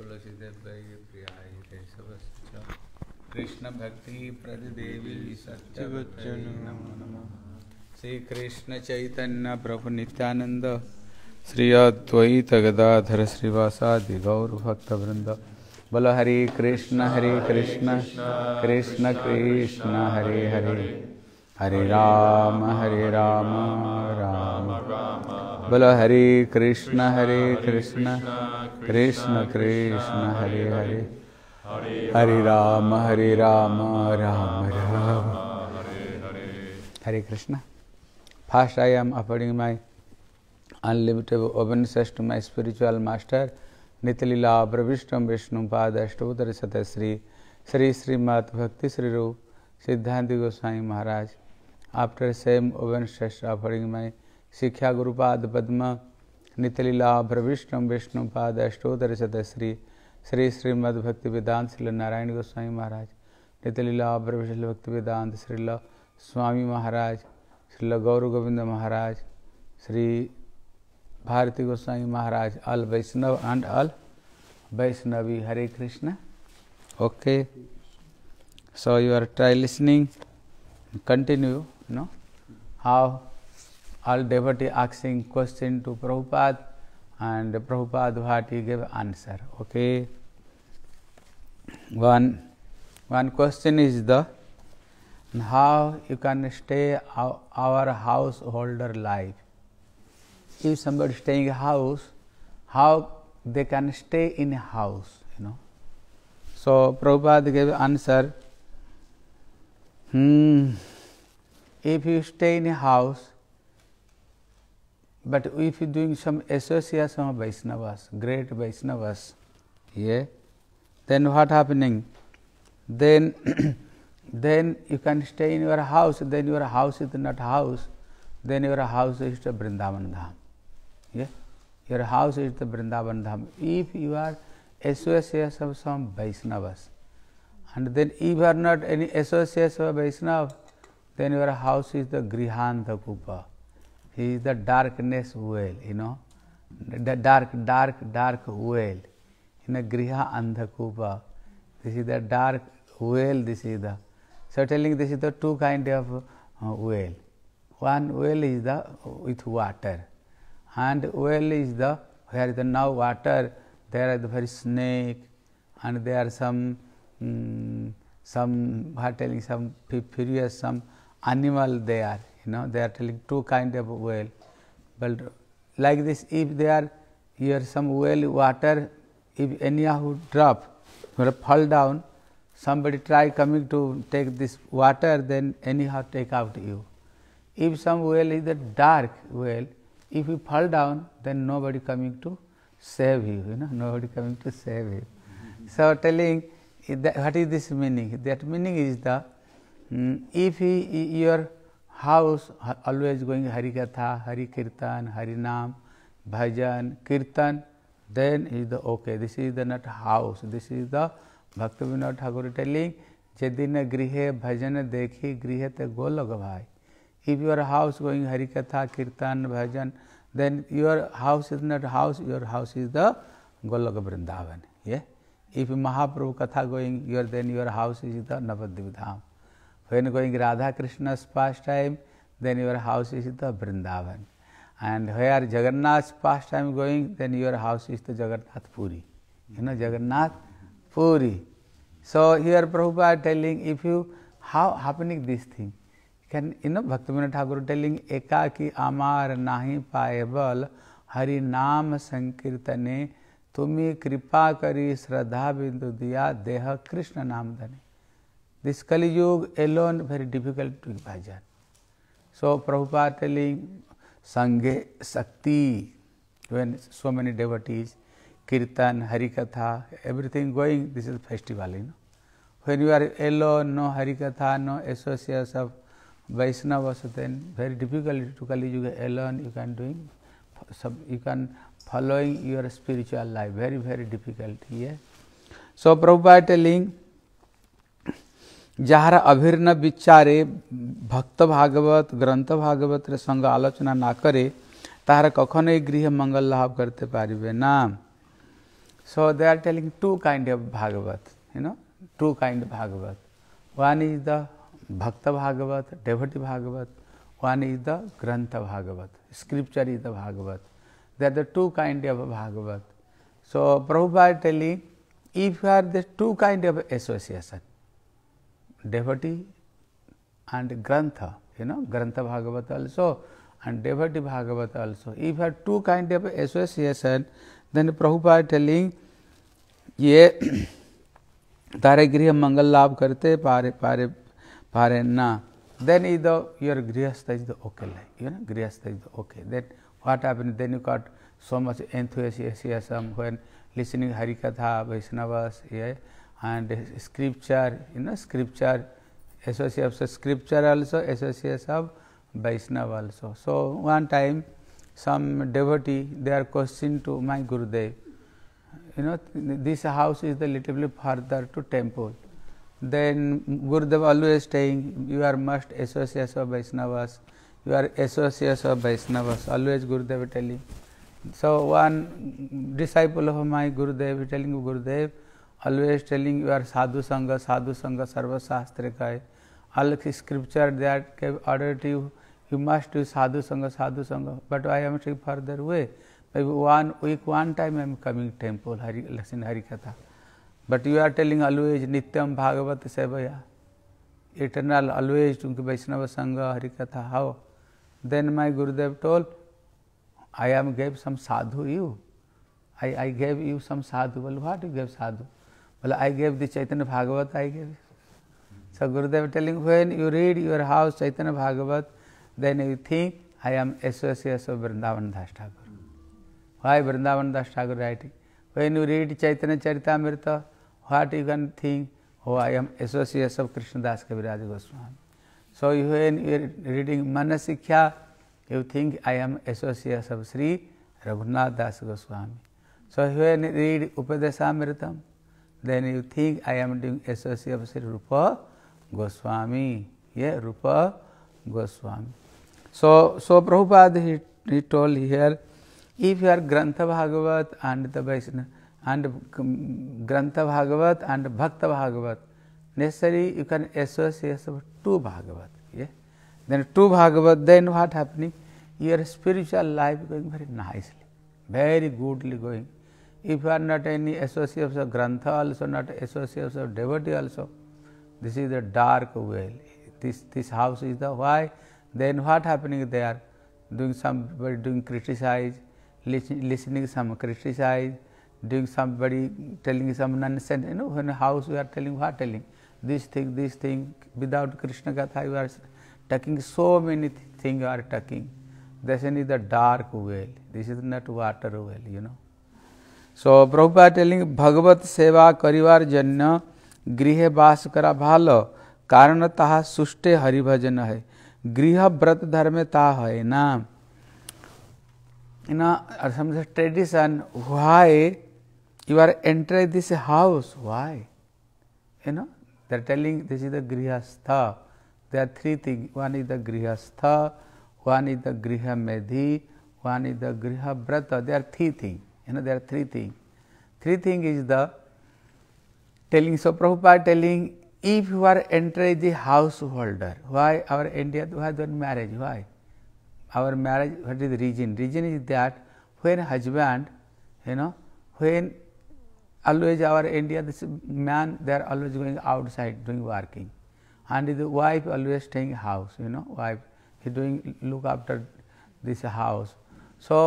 तुलसीदेव भाई प्रियाय केशव कृष्ण भक्ति प्रतिदेवी सत्यवचन नमो नमः श्री कृष्ण चैतन्य प्रभु नित्यानंद श्री अद्वैत गदाधर श्रीवासादि गौर भक्त वृंद बोल हरे कृष्ण हरे कृष्ण कृष्ण कृष्ण हरे हरे हरे राम हरे राम राम बोल Hare Krishna Hare Krishna Krishna Krishna Hare Hare Hare Ram Hare Ram Ram Ram Hare Krishna first I am offering my unlimited obeisances to my spiritual master नितलीला प्रविष्ट विष्णु पाद अष्टोदर सत श्री श्री श्रीमद भक्ति श्री रूप सिद्धांत गोस्वाई महाराज आफ्टर सेम ओवन सेस्ट अफोर्डिंग माई शिक्षा गुरुपाद पद्म नितलीलाभ्रविष्णु विष्णु पाद अष्टोदर श्री श्री श्रीमद्भक्ति वेदांत Srila Narayan Goswami Maharaj Vishnu Bhakti Vedanta Srila Swami Maharaj Srila Gour Govind Maharaj Shri Bharati Goswami Maharaj all Vaishnava and all Vaishnavi Hare Krishna okay so you are try listening continue know how all devotee asking question to Prabhupada and Prabhupada what he gave answer. Okay. One one question is the how you can stay our householder life. If somebody staying a house, how they can stay in a house, you know. So Prabhupada gave answer. Hmm. If you stay in a house, But if you doing some association of Vaishnavas, great Vaishnavas, yeah, then what happening? Then, then you can stay in your house. Then your house is not house. Then your house is the Vrindavan Dham. Yeah, your house is the Vrindavan Dham. If you are association of some Vaishnavas, and then if you are not any association of Vaishnava, then your house is the Grihanta Kupa. is the darkness well, you know, the dark, dark, dark well. In a griha andhakupa, this is the dark well, this is the. So, telling this is the two kind of uh, well. One well is the uh, with water, and well is the where is the now water. There are the very snake, and there are some um, some telling some furious some animal there you know they are telling two kind of well but like this if they are here some well water if anyhow drop or fall down somebody try coming to take this water then anyhow take out you if some well is a dark well if you fall down then nobody coming to save you you know nobody coming to save you so telling what is this meaning that meaning is the mm, if he, your house always going Harikatha, Harikirtan, Harinam, Bhajan, Kirtan, then is the okay. This is the not house. This is the Bhakti Vinod Thakur telling, Jedina grihe bhajan dekhi grihe te golagabhai. If your house going Harikatha, Kirtan, Bhajan, then your house is not house, your house is the Golaga Vrindavan. Yeah? If Mahaprabhu Katha going, your, then your house is the Navadivdham. When going Radha Krishna's pastime, then your house is the Vrindavan. And where Jagannath's pastime going, then your house is the Jagannath Puri. You know, Jagannath Puri. So here Prabhupada telling if you how happening this thing. Can you know Bhaktivinoda Thakur telling Eka ki amar nahi payable hari नाम sankirtane तुम्ही कृपा करी श्रद्धा बिंदु दिया देह कृष्ण नाम धने This Kali Yuga alone very difficult to bhajan. So Prabhupada telling Sange Sakti, when so many devotees, Kirtan, Harikatha, everything going, this is festival, you know. When you are alone, no Harikatha, no associates of Vaishnavas, then very difficult to Kali Yuga alone you can doing, you can following your spiritual life, very, very difficult, yes. So Prabhupada telling, जार अभीर्ण विचार भक्त भागवत ग्रंथ भागवत रे संग आलोचना ना करे तार कख गृह मंगल लाभ करते पारे ना so they are telling two kind of Bhagavat you know two kind Bhagavat one is the bhakta Bhagavat devotee Bhagavat one is the grantha Bhagavat scripture is the Bhagavat they are the two kind of Bhagavat so Prabhu are telling if you are the two kind of association devotee and grantha, you know, grantha Bhagavat also and devotee Bhagavat also. If you have two kind of association, then Prabhupada telling ye tare griha mangal labh karte pare pare pare na then either your grihastha is the okay like you know grihastha is the okay then what happened then you got so much enthusiasm when listening harikatha vaishnavas yeah and scripture, you know, scripture Associates of scripture also, associates of Vaishnava also. So, one time some devotee they are questioned to my Gurudev, you know, this house is a little bit further to temple. Then Gurudev always saying, you are must associate of Vaishnavas, you are associate of Vaishnavas, always Gurudev telling. So, one disciple of my Gurudev telling Gurudev, always telling you are sadhu sangha sadhu sangha sarva shastra kai all the scripture that gave order to you you must do sadhu sangha sadhu sangha but i am taking further way maybe one week one time i am coming temple hari lesson hari katha but you are telling always nityam bhagavat sevaya eternal always to vaishnava sangha hari katha how then my gurudev told i am gave some sadhu you i i gave you some sadhu well what you gave sadhu Well, I gave the Chaitanya Bhagavat, I gave it. So Gurudev telling, when you read your house Chaitanya Bhagavat, then you think, I am associate of Vrindavan Das Thakur. Why Vrindavan Das Thakur writing? When you read Chaitanya Charitamrita, what you can think? Oh, I am associate of Krishnadas Kaviraj Goswami. So when you are reading Manasikya, you think I am associate of Sri Raghunath Das Goswami. So when you read Upadeshamritam, then you think I am doing associate with Sri Rupa Goswami. Yeah, Rupa Goswami. So, so Prabhupada he, he told here, if you are Grantha Bhagavat and the Vaishnava, and um, Grantha Bhagavat and Bhakta Bhagavat, necessarily you can associate two Bhagavat. Yeah? Then two Bhagavat, then what happening? Your spiritual life going very nicely, very goodly going. If you are not any associates of Grantha, also not associates of devotee, also, this is the dark well. This, this house is the why. Then what happening there? Doing somebody doing criticize, listening some criticize, doing somebody telling some nonsense. You know, when house we are telling what telling this thing, this thing. Without Krishna Gatha, you are talking so many th- things. You are talking. This is the dark well. This is not water well. You know. So Prabhupada telling भगवत सेवा करिवार जन्य गृह बास करा भाल कारण ताहा सुष्टे हरिभजन है गृह व्रत धर्म ता है ना ना tradition why you are enter this house why you know they are telling this is the grihastha they are three thing one is the grihastha one is the grihamedhi one is the grihavrata they are three thing you know there are three things. Three things is the telling. So, Prabhupada telling if you are entering the householder, why our India, why the marriage, why? Our marriage, what is the reason? Reason is that when husband, you know, when always our India, this man, they are always going outside doing working. And the wife always staying house, you know, wife, he doing look after this house. So,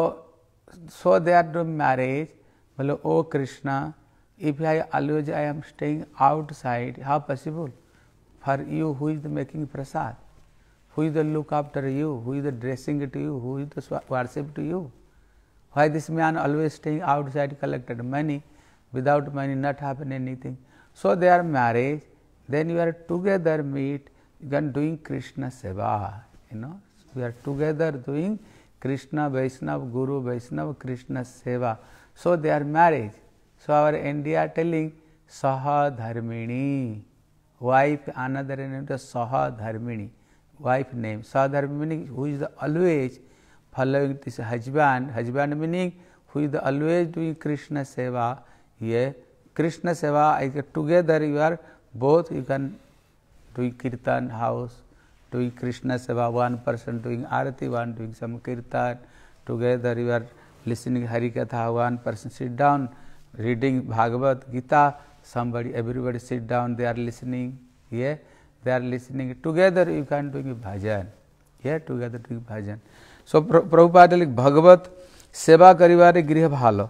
so they are doing marriage मतलब oh krishna if I always I am staying outside how possible for you who is the making prasad who is the look after you who is the dressing to you who is the worship to you why this man always staying outside collected money without money not happen anything so they are marriage then you are together meet you are doing krishna seva you know we are together doing Krishna Vaishnava, Guru Vaishnava, Krishna Seva. So they are married. So our India telling Dharmini, wife another name Saha Dharmini, wife name. Dharmini who is the always following this husband, husband meaning who is the always doing Krishna Seva. Yeah, Krishna Seva, together you are both you can do kirtan house, doing Krishna Seva, one person doing Arati, one doing some Kirtan, together you are listening Harikatha, one person sit down, reading Bhagavad Gita, somebody, everybody sit down, they are listening, yeah, they are listening, together you can doing bhajan, yeah, together doing bhajan. So Prabhupada like Bhagavad Seva Karivari Griha Bhalo.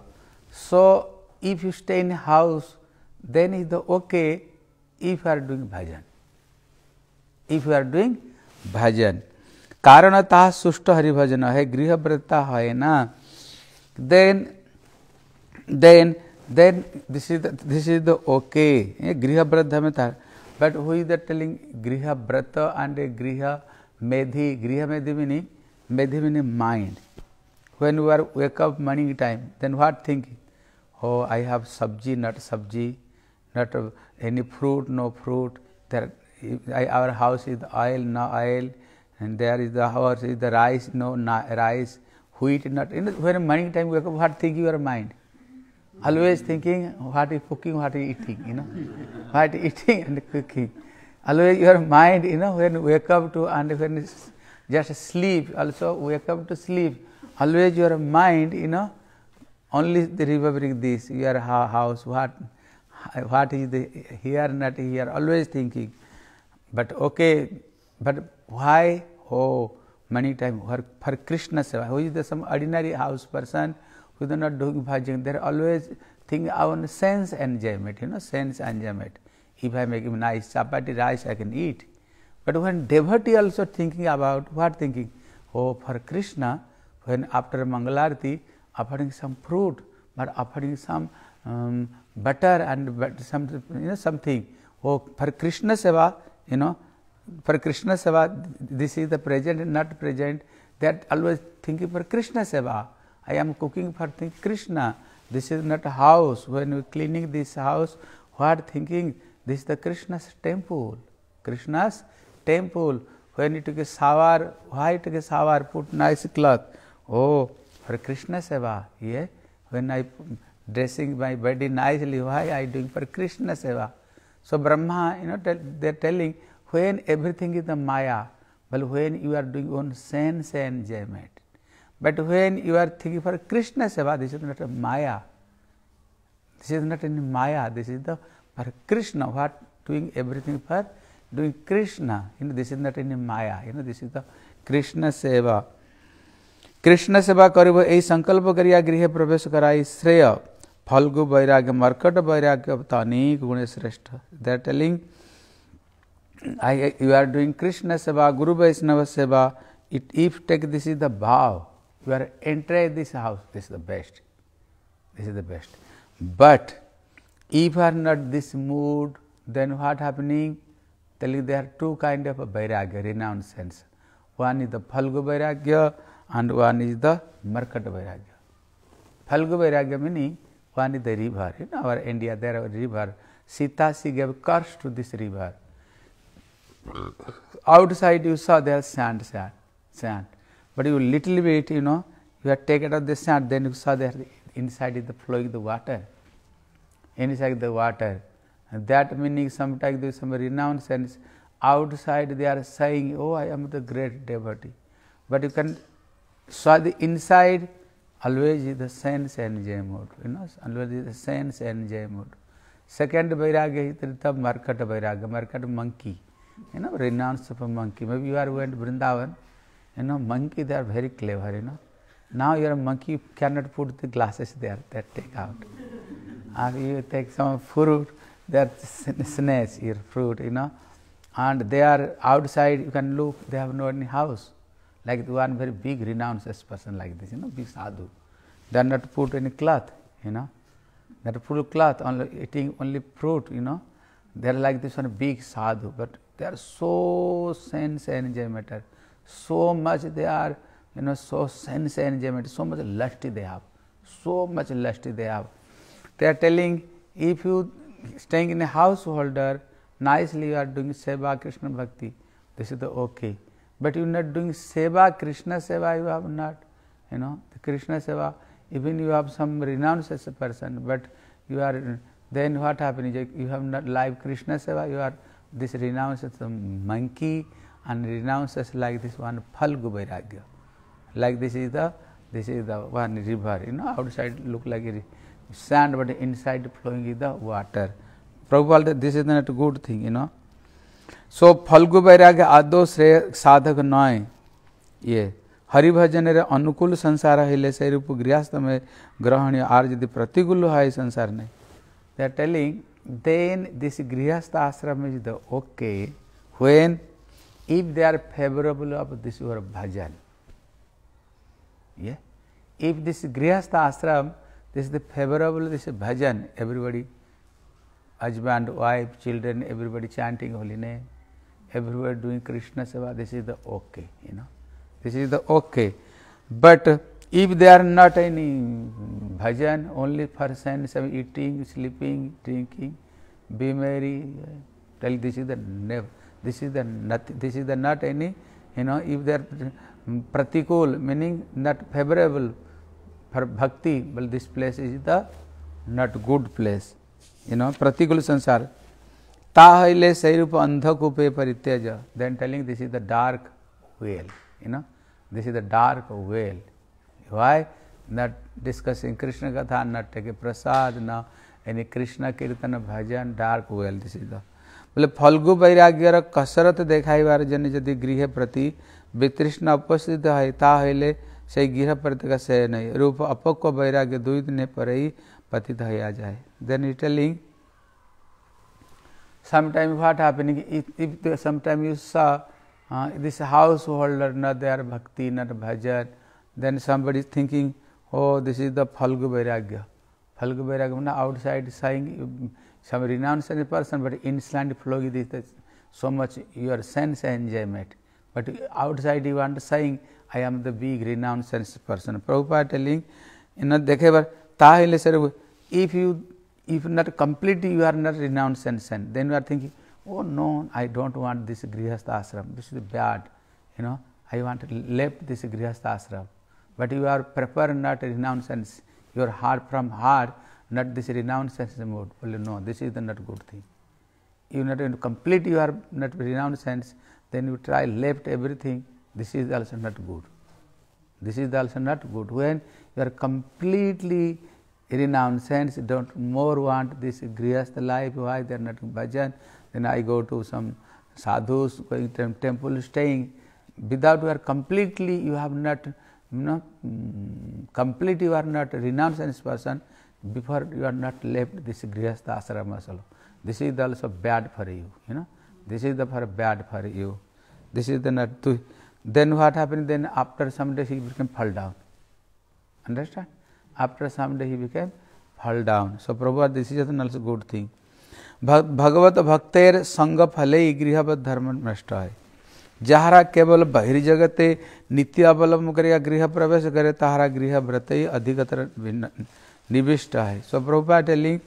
So if you stay in house, then is the okay if you are doing bhajan. If you are doing भजन कारणतः सुष्ट हरिभजन है गृहव्रता है ना then then then this is this is the okay ये गृहव्रत हमें था but who is the telling grihavrata and grihamedhi grihamedhi meaning medhi mean mind when you are wake up morning time then what think हो I have sabji not sabji not any fruit no fruit there our house is oil, no oil, and there is the house is the rice, no rice, wheat, not. You know, when many time we wake up, what think your mind? Always thinking what is cooking, what is eating, you know, what is eating and cooking. Always your mind, you know, when wake up to and when just sleep, also wake up to sleep. Always your mind, you know, only the remembering this, your house, what, what is the here, not here, always thinking but okay, but why? Oh, many times for, for Krishna seva, who is the some ordinary house person who is not doing bhajan, they are always thinking about sense enjoyment, you know, sense enjoyment. If I make him nice chapati rice, I can eat. But when devotee also thinking about what thinking? Oh, for Krishna, when after Mangalarti offering some fruit, but offering some um, butter and but some you know something. Oh, for Krishna seva, you know for krishna seva this is the present and not present that always thinking for krishna seva i am cooking for krishna this is not a house when we cleaning this house what thinking this is the krishna's temple krishna's temple when you to get shower why to get shower put nice cloth oh for krishna seva yeah when i dressing my body nicely why i doing for krishna seva So Brahma, you know, tell, they're telling when everything is the Maya, well, when you are doing own sense enjoyment. But when you are thinking for Krishna Seva, this is not a Maya. This is not any Maya. This is the for Krishna. What doing everything for doing Krishna. You know, this is not any Maya. You know, this is the Krishna Seva. Krishna seva. করিব এই সংকল্প করিয়া গৃহে প্রবেশ করাই फलगु वैराग्य मर्कट वैराग्य तो अनेक गुण श्रेष्ठ they are telling I you are doing Krishna seva guru Vaishnava seva it if take this is the bhava you are enter this house this the best this is the best but if are not this mood then what happening telling they are two kind of vairagya renunciations one is the phalgu vairagya and one is the markata vairagya phalgu vairagya meaning one is the river. In our India, there are river. Sita, she gave curse to this river. Outside, you saw there sand, sand, sand. But you little bit, you know, you have taken out the sand, then you saw there inside is the flowing the water. Inside the water. And that meaning sometimes there is some renounce and outside they are saying, Oh, I am the great devotee. But you can saw the inside always is the sense enjoy mode. You know, always is the sense enjoy mode. Second vairagya is the market vairagya, market monkey. You know, renounce of a monkey. Maybe you are going to Vrindavan. You know, monkey they are very clever. You know, now your monkey you cannot put the glasses there. That take out. or you take some fruit, that snatch your fruit. You know, and they are outside. You can look. They have no any house. like the one very big renounced person like this, you know, big sadhu. They are not put any cloth, you know, They are full cloth, only eating only fruit, you know. They are like this one big sadhu, but they are so sense enjoyment, so much they are, you know, so sense enjoyment, so much lust they have, so much lust they have. They are telling if you staying in a householder, nicely you are doing seva, Krishna bhakti, this is the okay. but you are not doing seva, Krishna seva, you have not, you know, the Krishna seva, even you have some renounce as a person, but you are, then what happens? You have not live Krishna seva, you are this renounce as a monkey and renounce as like this one Phalgu Vairagya. Like this is the, this is the one river, you know, outside look like sand, but inside flowing is the water. Prabhupada, this is not a good thing, you know. So phalgu vairagya आदो श्रेय साधक नए ये हरिभजन अनुकूल संसार हेले से रूप गृहस्थ में ग्रहणीय आर जी प्रतिकूल है संसार नहीं दे telling then this grihastha ashram is the okay when if they are favourable of this your bhajan ये if this grihastha ashram this the favourable this bhajan everybody husband wife children everybody chanting holy name everywhere doing Krishna Seva, this is the okay, you know, this is the okay. But if there are not any bhajan, only for sense of eating, sleeping, drinking, be merry, tell this is the never, this is the not, this is the not any, you know, if they are pratikul meaning not favorable for bhakti, well this place is the not good place, you know, pratikul sansara. ताहले रूप अंधकूपे परित्यज then telling this is the dark well you know this is the dark well why not discussing Krishna katha not take prasad no any Krishna kirtan bhajan dark well this is the बोले फल्गु वैराग्यर कसरत देखाइबार जन जदि गृह प्रति वितृष्ण उपस्थित है ताहले से गृह प्रति का से नहीं रूप अपक्व वैराग्य दुई दिन पर ही पतित हो जाए then is sometime what happening, if, if the, sometime you saw uh, this householder, not they bhakti, not bhajan, then somebody is thinking, oh, this is the Phalgu Vairagya. Phalgu Vairagya, na outside saying, some renounced person, but inside flowing this, so much your sense enjoyment. But outside you want saying, I am the big renounced person. Prabhupada telling, in you know, bar ta hile sir if you if not completely you are not renounced and sin, then you are thinking, oh no, I don't want this grihastha ashram. This is bad. You know, I want to left this grihastha ashram. But you are prefer not renounce and your heart from heart, not this renounce and mood. Well, no, this is the not good thing. You not going to complete your not renounce sense, then you try left everything. This is also not good. This is also not good. When you are completely any nonsense, don't more want this grihastha life, why they are not in bhajan, then I go to some sadhus, going to temple, staying. Without you are completely, you have not, you know, mm, complete you are not renounced this person, before you are not left this grihastha ashram also. This is also bad for you, you know. This is the for bad for you. This is the not to. Then what happened? Then after some days he became fall down. Understand? After some day he became fall down. So Prabhupada, this is another good thing. भगवत भक्तेर संग फले गृहवत धर्म नष्ट है जहारा केवल बहिर्जगते नित्य अवलंबन करेगा गृह प्रवेश करे तहारा गृह व्रत ही अधिकतर निविष्ट है so Prabhupada telling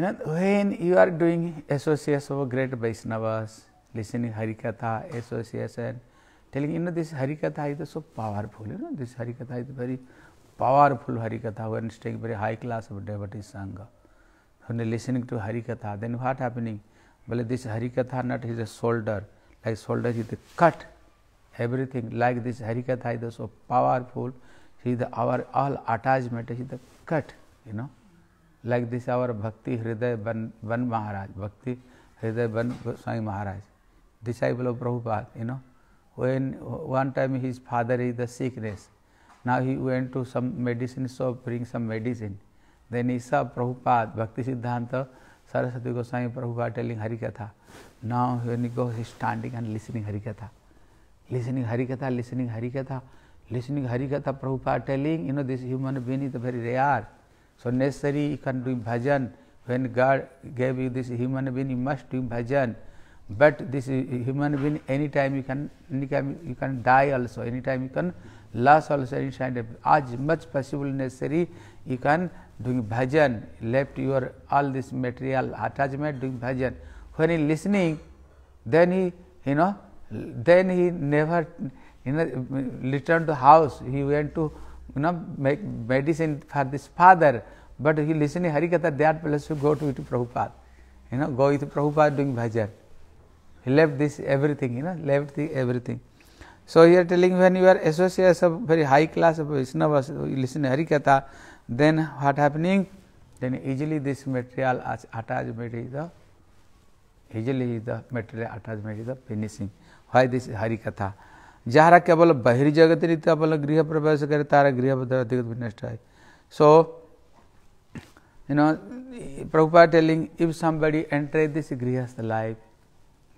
You know, when you are doing association of great Vaishnavas, listening Harikatha, association, telling, you know, this Harikatha is so powerful, you know, this Harikatha is very powerful Harikatha who is taking very high class of devotee Sangha. When listening to Harikatha, then what happening? Well, this Harikatha not his shoulder, like shoulder is cut, everything like this Harikatha is so powerful. He the our all attachment is the cut, you know. Like this our Bhakti Hriday Ban, Ban Maharaj, Bhakti Hriday Ban Swami Maharaj, disciple of Prabhupada, you know. When one time his father is the sickness, Now he went to some medicine shop, bring some medicine. Then he saw Prabhupada, Bhakti Siddhanta, Saraswati Goswami Prabhupada telling Harikatha. Now when he goes, he's standing and listening Harikatha. Listening Harikatha, listening Harikatha, listening Harikatha, Prabhupada telling, you know, this human being is very rare. So necessary you can do bhajan. When God gave you this human being, you must do bhajan. But this human being, anytime you can, anytime you can die also, anytime you can loss also inside as much possible necessary you can doing bhajan left your all this material attachment doing bhajan when he listening then he you know then he never you know returned to house he went to you know make medicine for this father but he listening harikatha that place to go to with prabhupada you know go with prabhupada doing bhajan he left this everything you know left the everything So you are telling when you are associated with a very high class of Vaishnavas, you listen Harikatha, then what happening? Then easily this material attachment is the easily the material attachment is the finishing. Why this Harikatha? যাহারা কেবল বহির্জগতের কেবল গৃহ প্রবেশ করে তারা গৃহ বিনষ্ট হয় So you know, Prabhupada telling if somebody enters this grihastha life,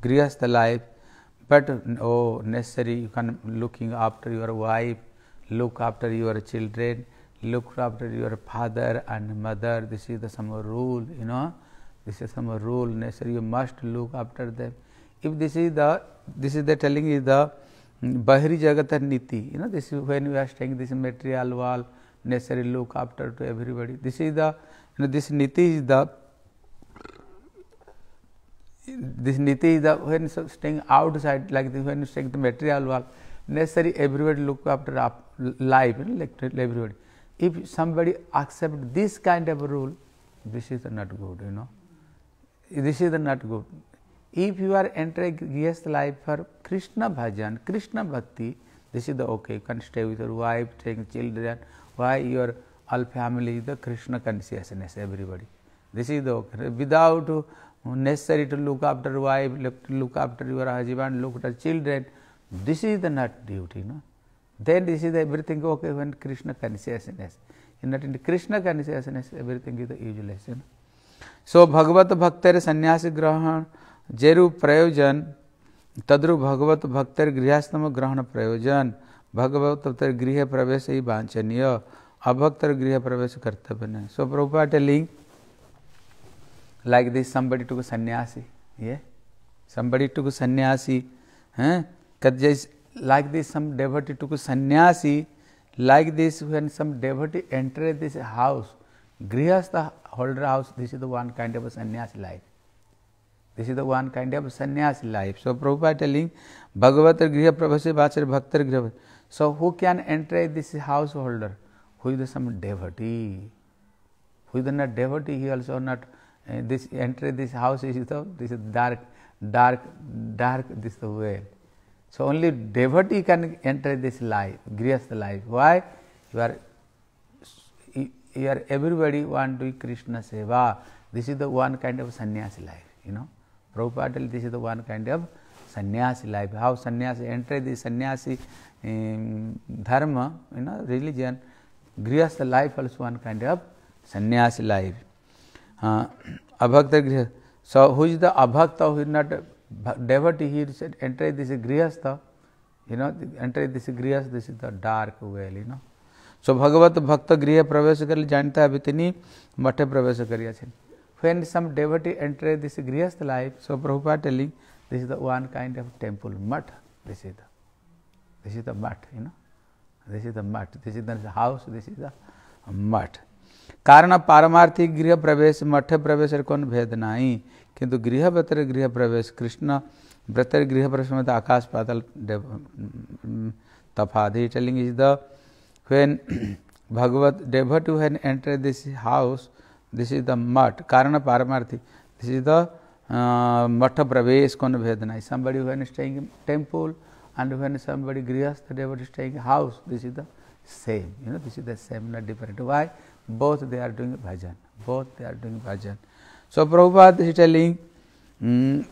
grihastha life, but oh, necessary you can looking after your wife, look after your children, look after your father and mother. This is the some rule, you know. This is some rule necessary. You must look after them. If this is the this is the telling is the mm, bahri jagatar niti. You know this is when we are saying this material wall necessary look after to everybody. This is the you know this niti is the this niti is the when staying outside like this when staying the material wall necessary everybody look after up, life you know, like everybody if somebody accept this kind of rule this is not good you know this is not good if you are entering yes life for krishna bhajan krishna bhakti this is the okay you can stay with your wife taking children why your all family the krishna consciousness everybody this is the okay without necessary to look after wife, look, look after your husband, look after children. This is the not duty, no? Then this is everything okay when Krishna consciousness. In that in Krishna consciousness, everything is the useless. You know? So भगवत भक्तेर संन्यास ग्रहण जेरु प्रयोजन तद्रु भगवत भक्तेर गृहस्थम ग्रहण प्रयोजन भगवत गृह प्रवेश ही वांछनीय abhaktar griha प्रवेश कर्तव्य नहीं so Prabhupada telling like this somebody took a sannyasi yeah somebody took a sannyasi huh? like this some devotee took a sannyasi like this when some devotee entered this house grihastha holder house this is the one kind of a sannyasi life this is the one kind of sannyasi life so prabhupada telling bhagavatar griha pravase vachar bhaktar griha so who can enter this householder who is some devotee who is not devotee he also not And this enter this house is the this is dark, dark, dark. This the way. So only devotee can enter this life, grihast life. Why? You are you are everybody want to Krishna seva. This is the one kind of sannyasi life. You know, Prabhupada. This is the one kind of sannyasi life. How sannyasi enter this sannyasi um, dharma? You know, religion. grihast life also one kind of sannyasi life. अभक्त गृह so who is the abhakta who is not devotee? He is entering this grihastha. You know, this this grihastha, this is the dark well, you know. So, Bhagavat bhakta griha pravesh kar janta abhitini mathe pravesh kariya When some devotee enters this grihastha life, so Prabhupada telling, this is the one kind of temple, mat, this is the, this is the mat, you know. This is the mat, this is the house, this is the mat. कारण पारमार्थी गृह प्रवेश मठ प्रवेश भेद नाई कि गृह व्रतर गृह प्रवेश कृष्ण व्रतर गृह प्रवेश मत तो आकाश पातल तफा दी telling is the when Bhagavat devotee to then enter this house this is the math कारण पारमार्थी दिस इज द मठ प्रवेश कौन भेद नाई somebody who staying temple and when somebody grihastha devotee staying house this is the same you know this is the same not different why both they are doing bhajan, both they are doing bhajan. So, Prabhupada is telling, mm,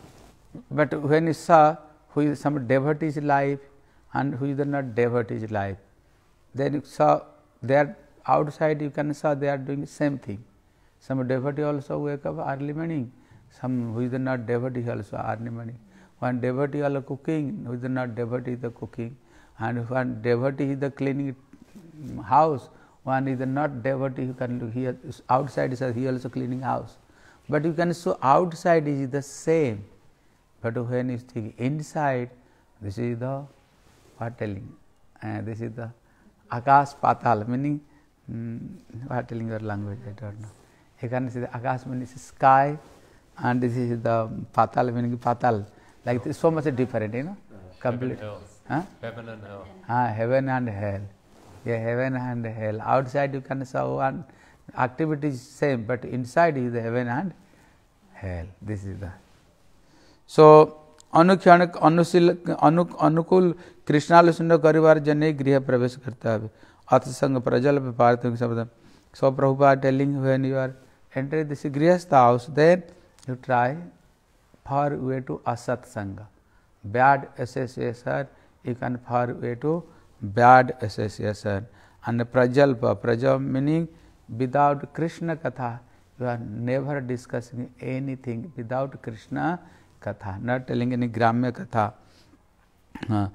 but when he saw who is some devotee's life and who is not devotee's life, then you saw they are outside you can saw they are doing the same thing. Some devotee also wake up early morning, some who is not devotee also early morning. One devotee is cooking, who is not devotee is the cooking, and one devotee is the cleaning house, one is not devotee you can look here outside is he also cleaning house but you can see outside is the same but when you think inside this is the partaling and uh, this is the akash patal meaning um, your language i don't know you can see the akash means sky and this is the patal meaning patal like this so much different you know uh, complete heaven and hell, huh? heaven, and hell. Ah, heaven and hell a heaven and hell. Outside you can say one activity is same, but inside is heaven and hell. This is the so. अनुक्षणिक अनुशील अनु अनुकूल कृष्णालोचन करिवार जने गृह प्रवेश करता है अथ संग प्रजल पार्थिव शब्द so Prabhupada telling when you are enter this grihastha house then you try far way to asat sangha bad association you can far way to bad association and prajalpa praja meaning without krishna katha you are never discussing anything without krishna katha not telling any gramya katha uh,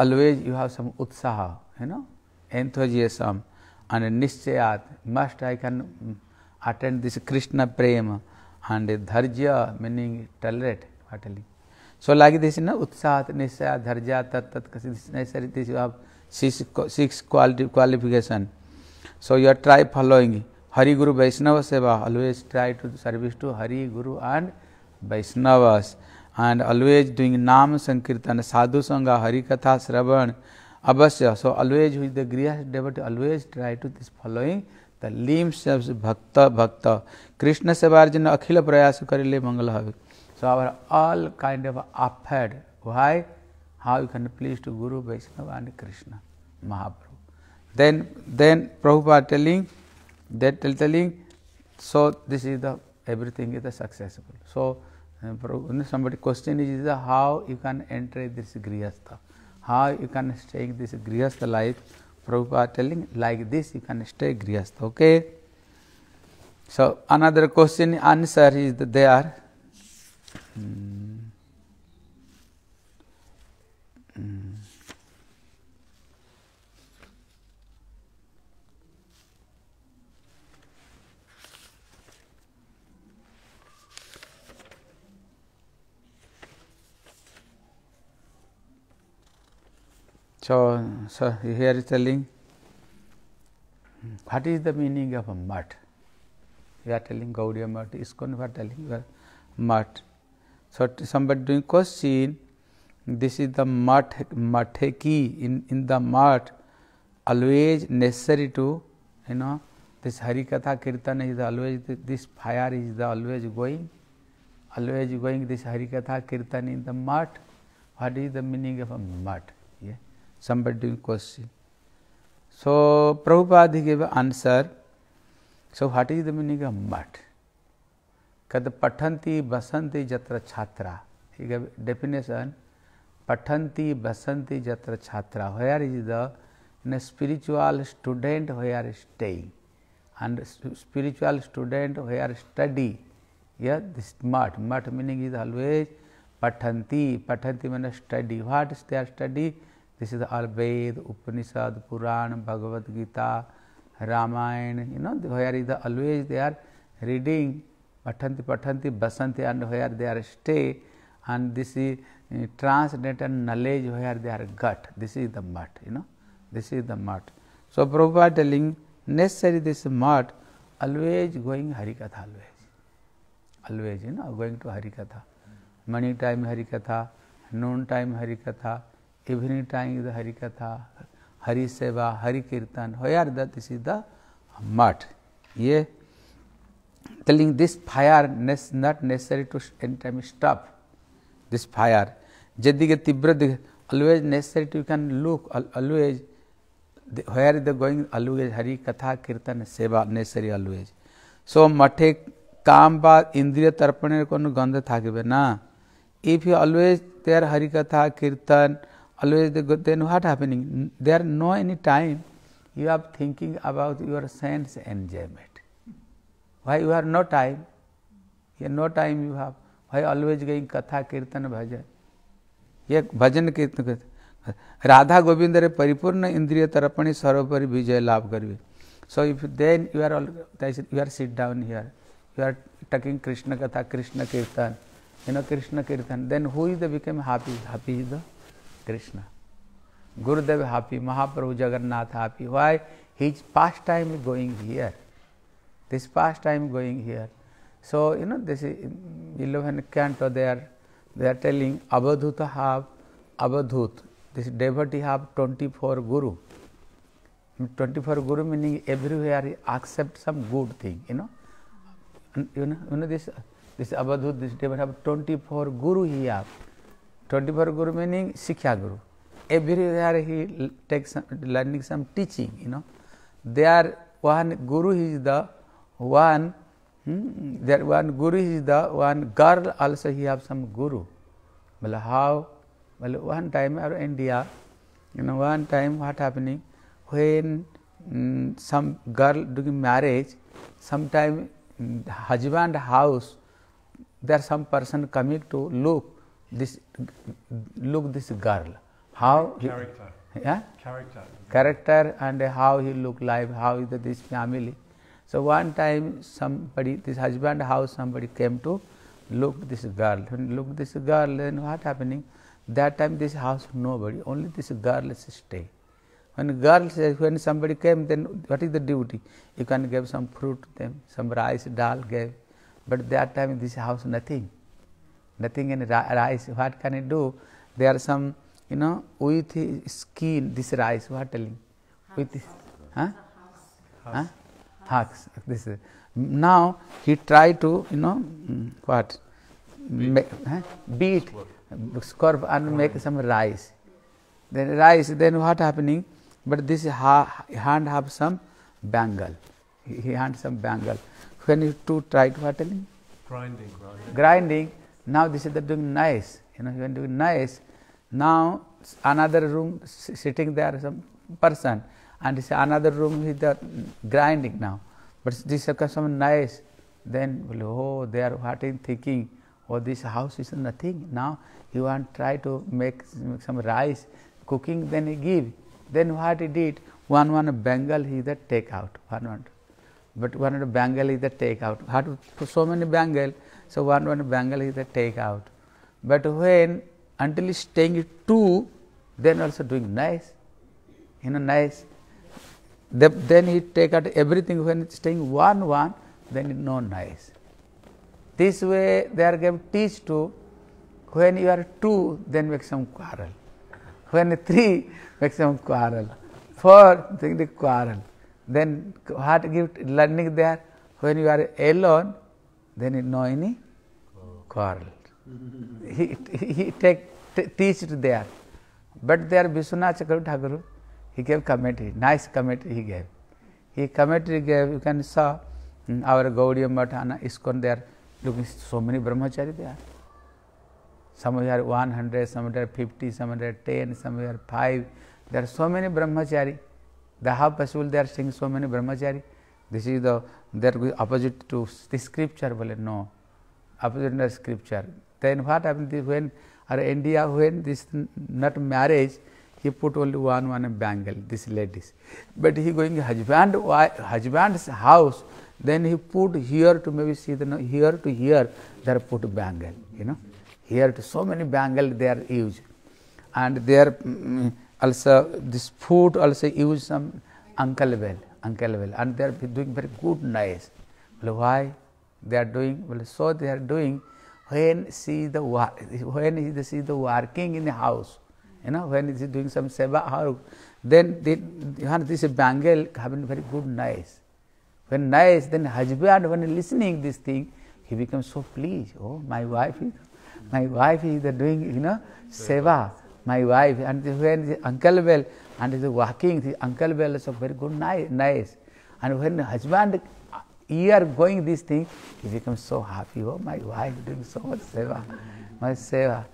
always you have some utsah you know enthusiasm and nischayat must i can attend this krishna prema and dharjya meaning tolerate what telling सो लगी उत्साह निश्चय धर्जा तत्त qualification so you are try following Hari guru Vaishnava seva always try to service to Hari guru and Vaishnavas and always doing nam sankirtan साधु संग हरिकथा श्रवण अवश्य so always who the griha devotee always try to this following the limbs bhakta bhakta Krishna सेवार अर्जुन अखिल प्रयास करे मंगल हवे So, our all kind of offered. Why? How you can please to Guru, Vaishnava and Krishna, Mahaprabhu. Then, then Prabhupada telling, that telling, so this is the, everything is the successful. So, uh, somebody question is, is how you can enter this Grihastha, how you can stay in this Grihastha life. Prabhupada telling like this you can stay Grihastha. Okay. So another question answer is there. So, so here is telling what is the meaning of a mud? We are telling Gaudiya Mud, Is we are telling we are mud. So somebody doing question, this is the mat, mateki in, in the mat, always necessary to, you know, this Harikatha Kirtan is always, this fire is the always going, always going this Harikatha Kirtan in the mat. What is the meaning of a mat? Yeah. Somebody doing question. So, Prabhupada gave an answer. So, what is the meaning of mat? कद पठंती बसंती जत्र छात्रा ठीक है definition पठंती बसंती जत्र छात्रा who are is the spiritual student who are staying and spiritual student who are study या this math math meaning is always पठंती पठंती मैंने study what is there study this is all Veda Upanishad Purana Bhagavad Gita Ramayana you know they are is the always they are reading पठन्ति पठन्ति बसन्ति and we are they are stay and this is transcendental knowledge we are they are gut this is the math you know this is the math so proper telling necessary this math always going Harikatha always always you know going to Harikatha morning time Harikatha noon time Harikatha evening time is Harikatha Hari seva Hari kirtan we are this is the math ये telling this fire is not necessary to anytime stop this fire. Jadiga Tibradi always necessary you can look always the, where the going always Hari Katha Kirtan Seva necessary always. So Mate Kamba Indriya Tarpane Konu Gandha Thakibana. If you always there Hari Katha Kirtan always the good then what happening? There no any time you are thinking about your sense enjoyment. Why you have no time? Here no time you have. Why always going katha, kirtan, bhajan? ये भजन कीर्तन राधा गोविंद रे परिपूर्ण इंद्रिय तर्पणी सर्वोपरि विजय लाभ करवे so if then you are all you are sit down here you are talking Krishna katha Krishna kirtan you know Krishna kirtan then who is the became happy happy is the Krishna Gurudev happy Mahaprabhu Jagannath happy why his past time is going here this past time going here. So, you know, this is 11th canto they are they are telling Abadhuta have Abadhut, this devotee have 24 guru. 24 guru meaning everywhere he accept some good thing, you know. And, you know, you know this this Abadhut, this devotee have 24 guru he have. 24 guru meaning Sikhya guru. Everywhere he takes some, learning some teaching, you know. They are one guru is the one hmm, that one guru is the one girl also he have some guru. Well, how? Well, one time in India, you know, one time what happening when um, some girl doing marriage, sometime hmm, husband house there some person coming to look this look this girl how character he, yeah character character and how he look like how is this family so, one time somebody this husband house somebody came to look this girl when look this girl then what happening that time this house nobody only this girl is stay. When girl says when somebody came then what is the duty you can give some fruit to them some rice dal gave but that time this house nothing nothing in rice what can it do there are some you know with skin this rice what telling with this huh? House. Huh? Hawks. This is. Now he tried to, you know, what? Beat, huh? Beat scorp and make some rice. Then rice, then what happening? But this ha, hand have some bangle. He, he hand some bangle. When you two try what telling? Grinding, grinding. Grinding. Now this is the doing nice. You know, you are doing nice. Now another room sitting there some person and this another room with the grinding now. But this customer nice, then oh they are what in thinking, oh this house is nothing. Now he want try to make, make some rice cooking, then he give. Then what he did, one one bangle he that take out, one one. But one one bangle is the take out. How to so many bangle? so one one bangle is the take out. But when until staying two, then also doing nice, you know nice then he take out everything when it's staying one one, then it no noise. This way they are to teach to when you are two, then make some quarrel. When three, make some quarrel. Four, then the quarrel. Then what give learning there? When you are alone, then it no any quarrel. he, he, take teach it there. But there Vishwanath Chakravarti He gave commentary, nice commentary he gave. He commentary gave, you can saw mm, our Gaudiya Matana ISKCON, they are looking so many brahmachari there. Some are 100, some are 50, some are 10, some are 5. There are so many brahmachari. The how possible they are seeing so many brahmachari. This is the that opposite to the scripture. Well, no, opposite to scripture. Then what happened when are India when this not marriage? he put only one one bangle, this ladies. But he going husband, husband's house, then he put here to maybe see the here to here, there put bangle, you know. Here to so many bangle they are used. And there are mm, also this food also use some uncle well, uncle well. And they are doing very good nice. Well, why they are doing? Well, so they are doing when see the when see the working in the house you know, when is doing some seva or then the, you know, this bangle having very good nice. When nice, then husband when listening this thing, he becomes so pleased. Oh, my wife is, my wife is doing you know seva. My wife and when the uncle bell and the walking, the uncle bell is a very good nice. And when husband uh, ear going this thing, he becomes so happy. Oh, my wife doing so much seva, my seva.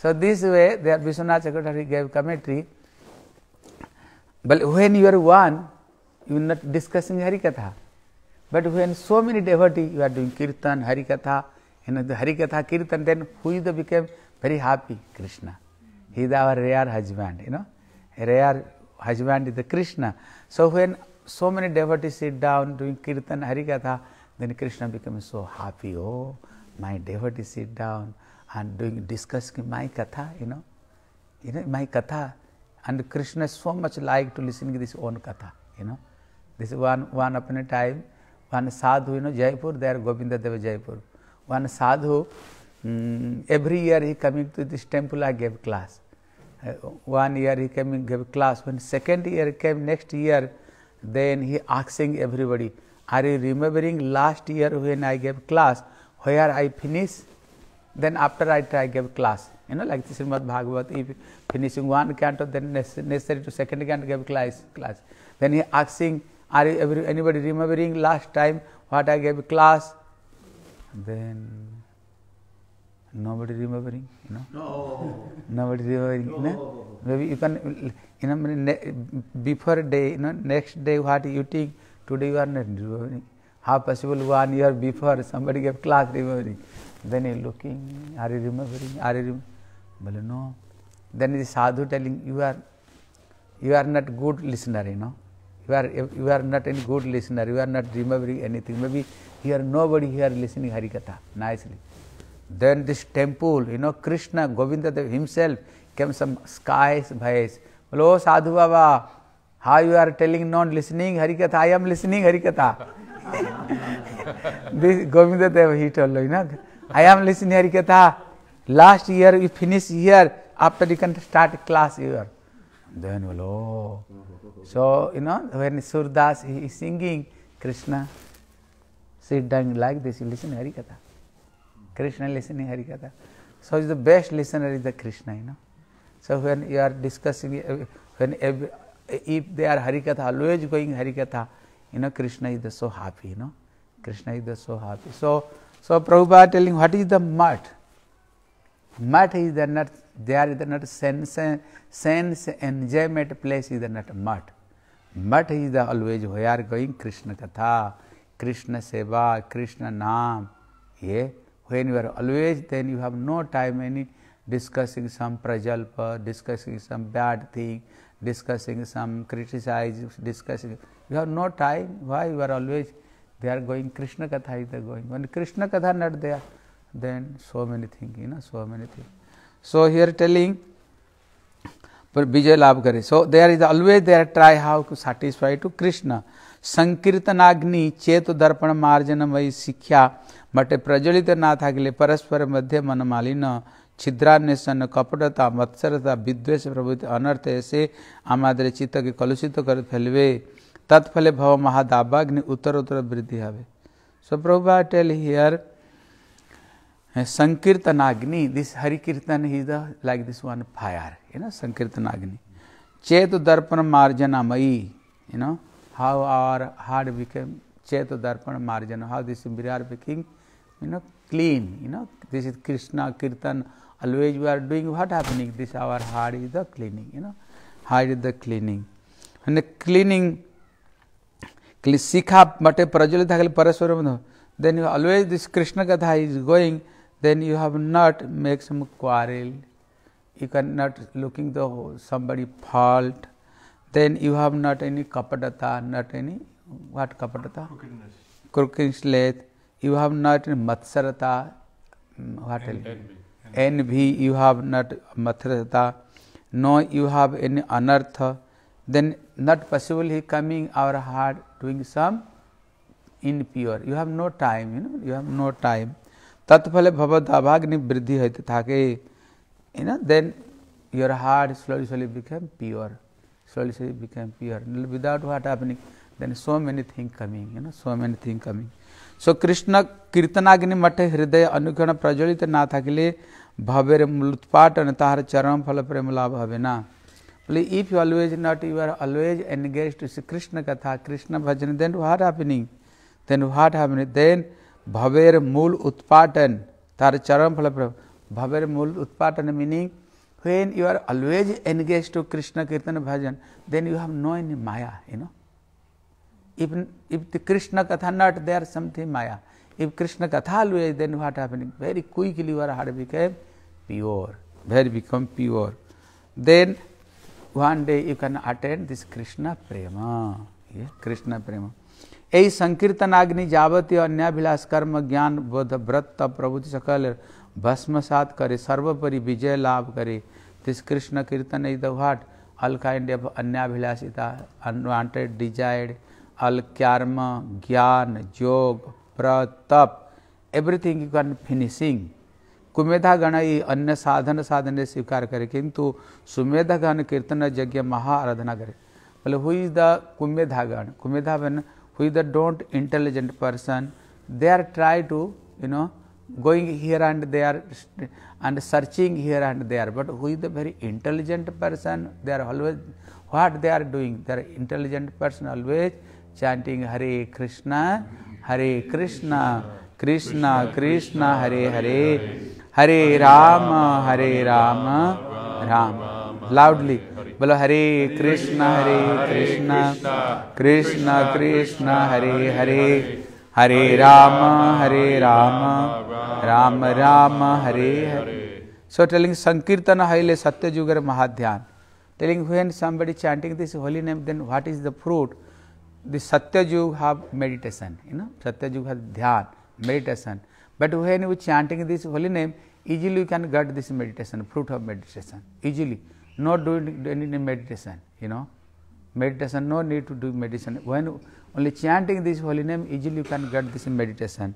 So, this way their Vishwanath Chakravarti gave commentary. But when you are one, you are not discussing Harikatha. But when so many devotees, you are doing Kirtan, Harikatha, and the Harikatha, Kirtan, then who is the became very happy? Krishna. He is our rare husband, you know. rare husband is the Krishna. So, when so many devotees sit down doing Kirtan, Harikatha, then Krishna becomes so happy. Oh, my devotee sit down and doing discussing my katha, you know, you know my katha, and Krishna so much like to listen to this own katha, you know. This one one upon a time, one sadhu, you know, Jaipur, there Govinda Deva Jaipur. One sadhu, um, mm, every year he coming to this temple, I gave class. Uh, one year he came and gave class. When second year came, next year, then he asking everybody, are you remembering last year when I gave class, where I finished? then after I, try give class, you know, like this Srimad Bhagavat, if finishing one canto, then necessary to second canto give class. class. Then he asking, are every, anybody remembering last time what I gave class? Then nobody remembering, you know. No. Nobody remembering, no. no? Maybe you can, you know, before day, you know, next day what you think, today you are not remembering. How possible one year before somebody gave class remembering? Then he looking, are you remembering? Are you remembering? no. Then the sadhu telling, you are, you are not good listener, you know. You are, you are not any good listener, you are not remembering anything. Maybe here nobody here listening Harikatha nicely. Then this temple, you know, Krishna, Govinda Dev himself came some skies, bhais. Hello, oh, Sadhu Baba, how you are telling not listening Harikatha? I am listening Harikatha. this Govinda Dev, he told, you know. I am listening Harikatha. Last year you finish year, after you can start class year. Then, oh. So, you know, when Surdas he is singing Krishna, sit down like this, you listen Harikatha. Krishna listening Harikatha. So, the best listener is the Krishna, you know. So, when you are discussing, when every, if they are Harikatha, always going Harikatha, you know, Krishna is the so happy, you know. Krishna is the so happy. So, So Prabhupada telling what is the mat? Mat is the not there is the not sense sense enjoyment place is the not mat. Mat is the always we are going Krishna katha, Krishna seva, Krishna naam. Yeah, when you are always then you have no time any discussing some prajalpa, discussing some bad thing, discussing some criticize, discussing. You have no time. Why you are always they are going krishna katha is they going when krishna katha not there then so many things you know so many things so here telling पर विजय लाभ करे so there is always there try how to satisfy to Krishna संकीर्तनाग्नि चेत दर्पण मार्जन वही शिक्षा बटे प्रज्वलित नाथ अगले परस्पर मध्य मनमालिन छिद्रान्वेषण कपटता मत्सरता विद्वेष प्रभृति अनर्थ ऐसे आमादरे चित्त के कलुषित कर फैलवे तत्फले भव महादाबाग्नि उत्तर उत्तर वृद्धि हवे सो प्रभुपा टेल हियर संकीर्तनाग्नि this Harikirtan is the like this one fire you know संकीर्तनाग्नि चेत दर्पण मार्जन मई you know how our heart became चेत दर्पण मार्जन हाउ दिस विरार becoming you know clean you know this is Krishna kirtan always we are doing what happening this our heart is the cleaning you know heart is the cleaning and cleaning खाली शिखा मटे प्रज्वलित परेश्वर बंधु then you always this Krishna katha is going then you have not make some quarrel you can not looking the somebody fault then you have not any kapatata not any what kapatata crooking sleuth you have not any matsarata what envy you have not matsarata no you have any anartha then not possible he coming our heart doing some impure you have no time you know you have no time tatphale bhavadabhagni vriddhi haite thake you know then your heart slowly slowly became pure slowly slowly became pure without what happening then so many things coming you know so many things coming so krishna kirtanagni मठ हृदय अनुकरण प्रज्वलित नाथ के लिए भव्य मूलोत्पाट तार चरम फल प्रेम लाभ हवे Only if you always not you are always engaged to see Krishna katha, Krishna bhajan, then what happening? Then what happening? Then bhaver mool utpatan, tar charam phala bhaver mool utpatan meaning when you are always engaged to Krishna kirtan bhajan, then you have no any maya, you know. If, if the Krishna katha not there, something maya. If Krishna katha always, then what happening? Very quickly your heart became pure, very become pure. Then one day you can attend this Krishna prem Krishna prem यही संकीर्तनाग्नि जावती अन्याभिलाष कर्म ज्ञान बोध व्रत प्रभुति सकल भस्म सात करे सर्वोपरि विजय लाभ करे this Krishna kirtan is the what all kind of anyabhilashita unwanted desired all karma jnana yoga प्रतप एवरीथिंग यू कैन फिनिशिंग कुमेधा गण अन्य साधन साधने स्वीकार करे किंतु सुमेधा गण कीर्तन यज्ञ महा आराधना करे बोले हुई इज द कुमेधा गण kumedha when who the don't intelligent person they are try to you know going here and they are and searching here and they are but who the very intelligent person they are always what they are doing they are intelligent person always chanting Hare Krishna Hare Krishna Krishna Krishna Hare Hare Hare Ram Hare Ram Ram loudly बोलो Hare Krishna Hare Krishna Krishna Krishna Hare Hare Hare Ram Hare Ram Ram Ram Hare Hare so telling संकीर्तन हरिले सत्य जुगर महाध्यान telling when somebody chanting this holy name then what is the fruit this Satyayug have meditation you know Satyayug have dhyan meditation but when you chanting this holy name easily you can get this meditation, fruit of meditation, easily. Not doing any meditation, you know. Meditation, no need to do meditation. When only chanting this holy name, easily you can get this meditation.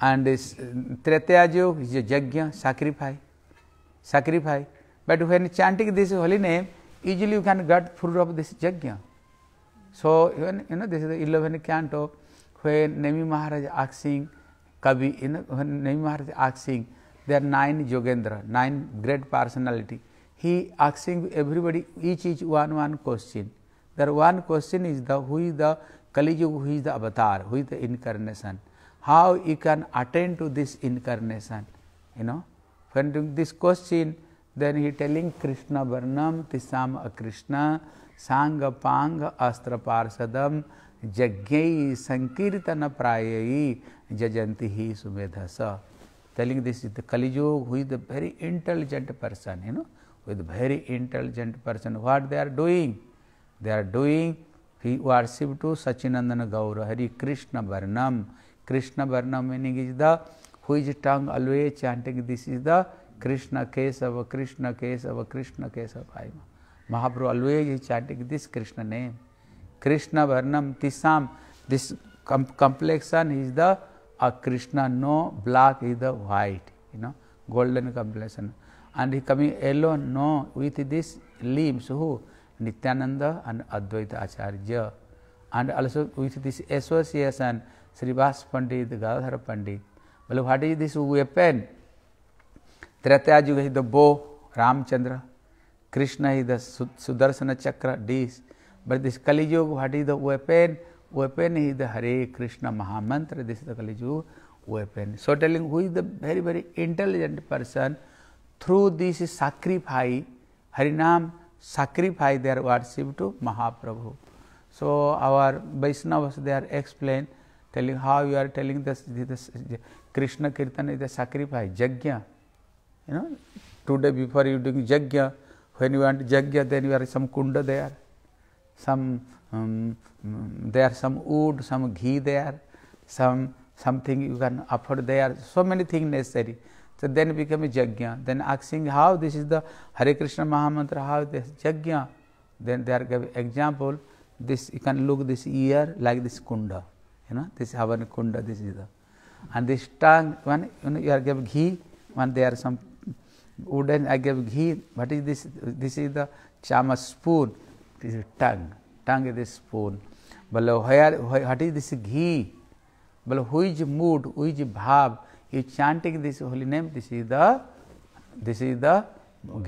And this tretya Tretyajo is a yagya sacrifice, sacrifice. But when chanting this holy name, easily you can get fruit of this yagya So, even, you know, this is the 11th canto when Nemi Maharaj asking, Kavi, you know, when Nemi Maharaj asking, there are nine Yogendra, nine great personality. He asking everybody each each one one question. There one question is the who is the Kali Yuga, who is the avatar, who is the incarnation, how you can attend to this incarnation. You know, when doing this question, then he telling Krishna Varnam, Tisam Krishna, Sangha pang Astra Parsadam, Jagyai Sankirtana Prayai, Jajanti Hi Sumedhasa. telling this is the Kali Yuga who is the very intelligent person, you know, with very intelligent person, what they are doing? They are doing he worship to Sachinandana Gaura, Hari Krishna Varnam. Krishna Varnam meaning is the who is tongue always chanting this is the Krishna case a Krishna case a Krishna case of Kesava. Mahaprabhu always is chanting this Krishna name. Krishna Varnam Tisam, this com complexion is the a Krishna, no black is the white, you know, golden complexion. And he coming yellow, no, with this limbs, who? Nityananda and Advaita Acharya. And also with this association, Srivas Pandit, Gadhara Pandit. Well, what is this weapon? Tratyajuga is the bow, Ramchandra. Krishna is the Sudarsana Chakra, this. But this Kali Yuga, what is the weapon? weapon is the Hare Krishna Mahamantra. This is the Kali Yuga weapon. So telling who is the very very intelligent person through this sacrifice, Harinam sacrifice their worship to Mahaprabhu. So our Vaishnavas they are explained telling how you are telling this, this, this Krishna Kirtan is the sacrifice, Jagya. You know, today before you doing Jagya, when you want Jagya then you are some kunda there. some um, there some wood, some ghee there, some something you can offer there, so many things necessary. So then become a jagya. Then asking how this is the Hare Krishna Mahamantra, how this jagya. Then they are giving example. This you can look this ear like this kunda, you know this havana kunda. This is the and this tongue When you, know, you are giving ghee. When there are some wooden I give ghee. What is this? This is the chama spoon. this is tongue. Tongue is the spoon. Below, where, where, what is this ghee? Below, which mood, which bhav is chanting this holy name? This is the, this is the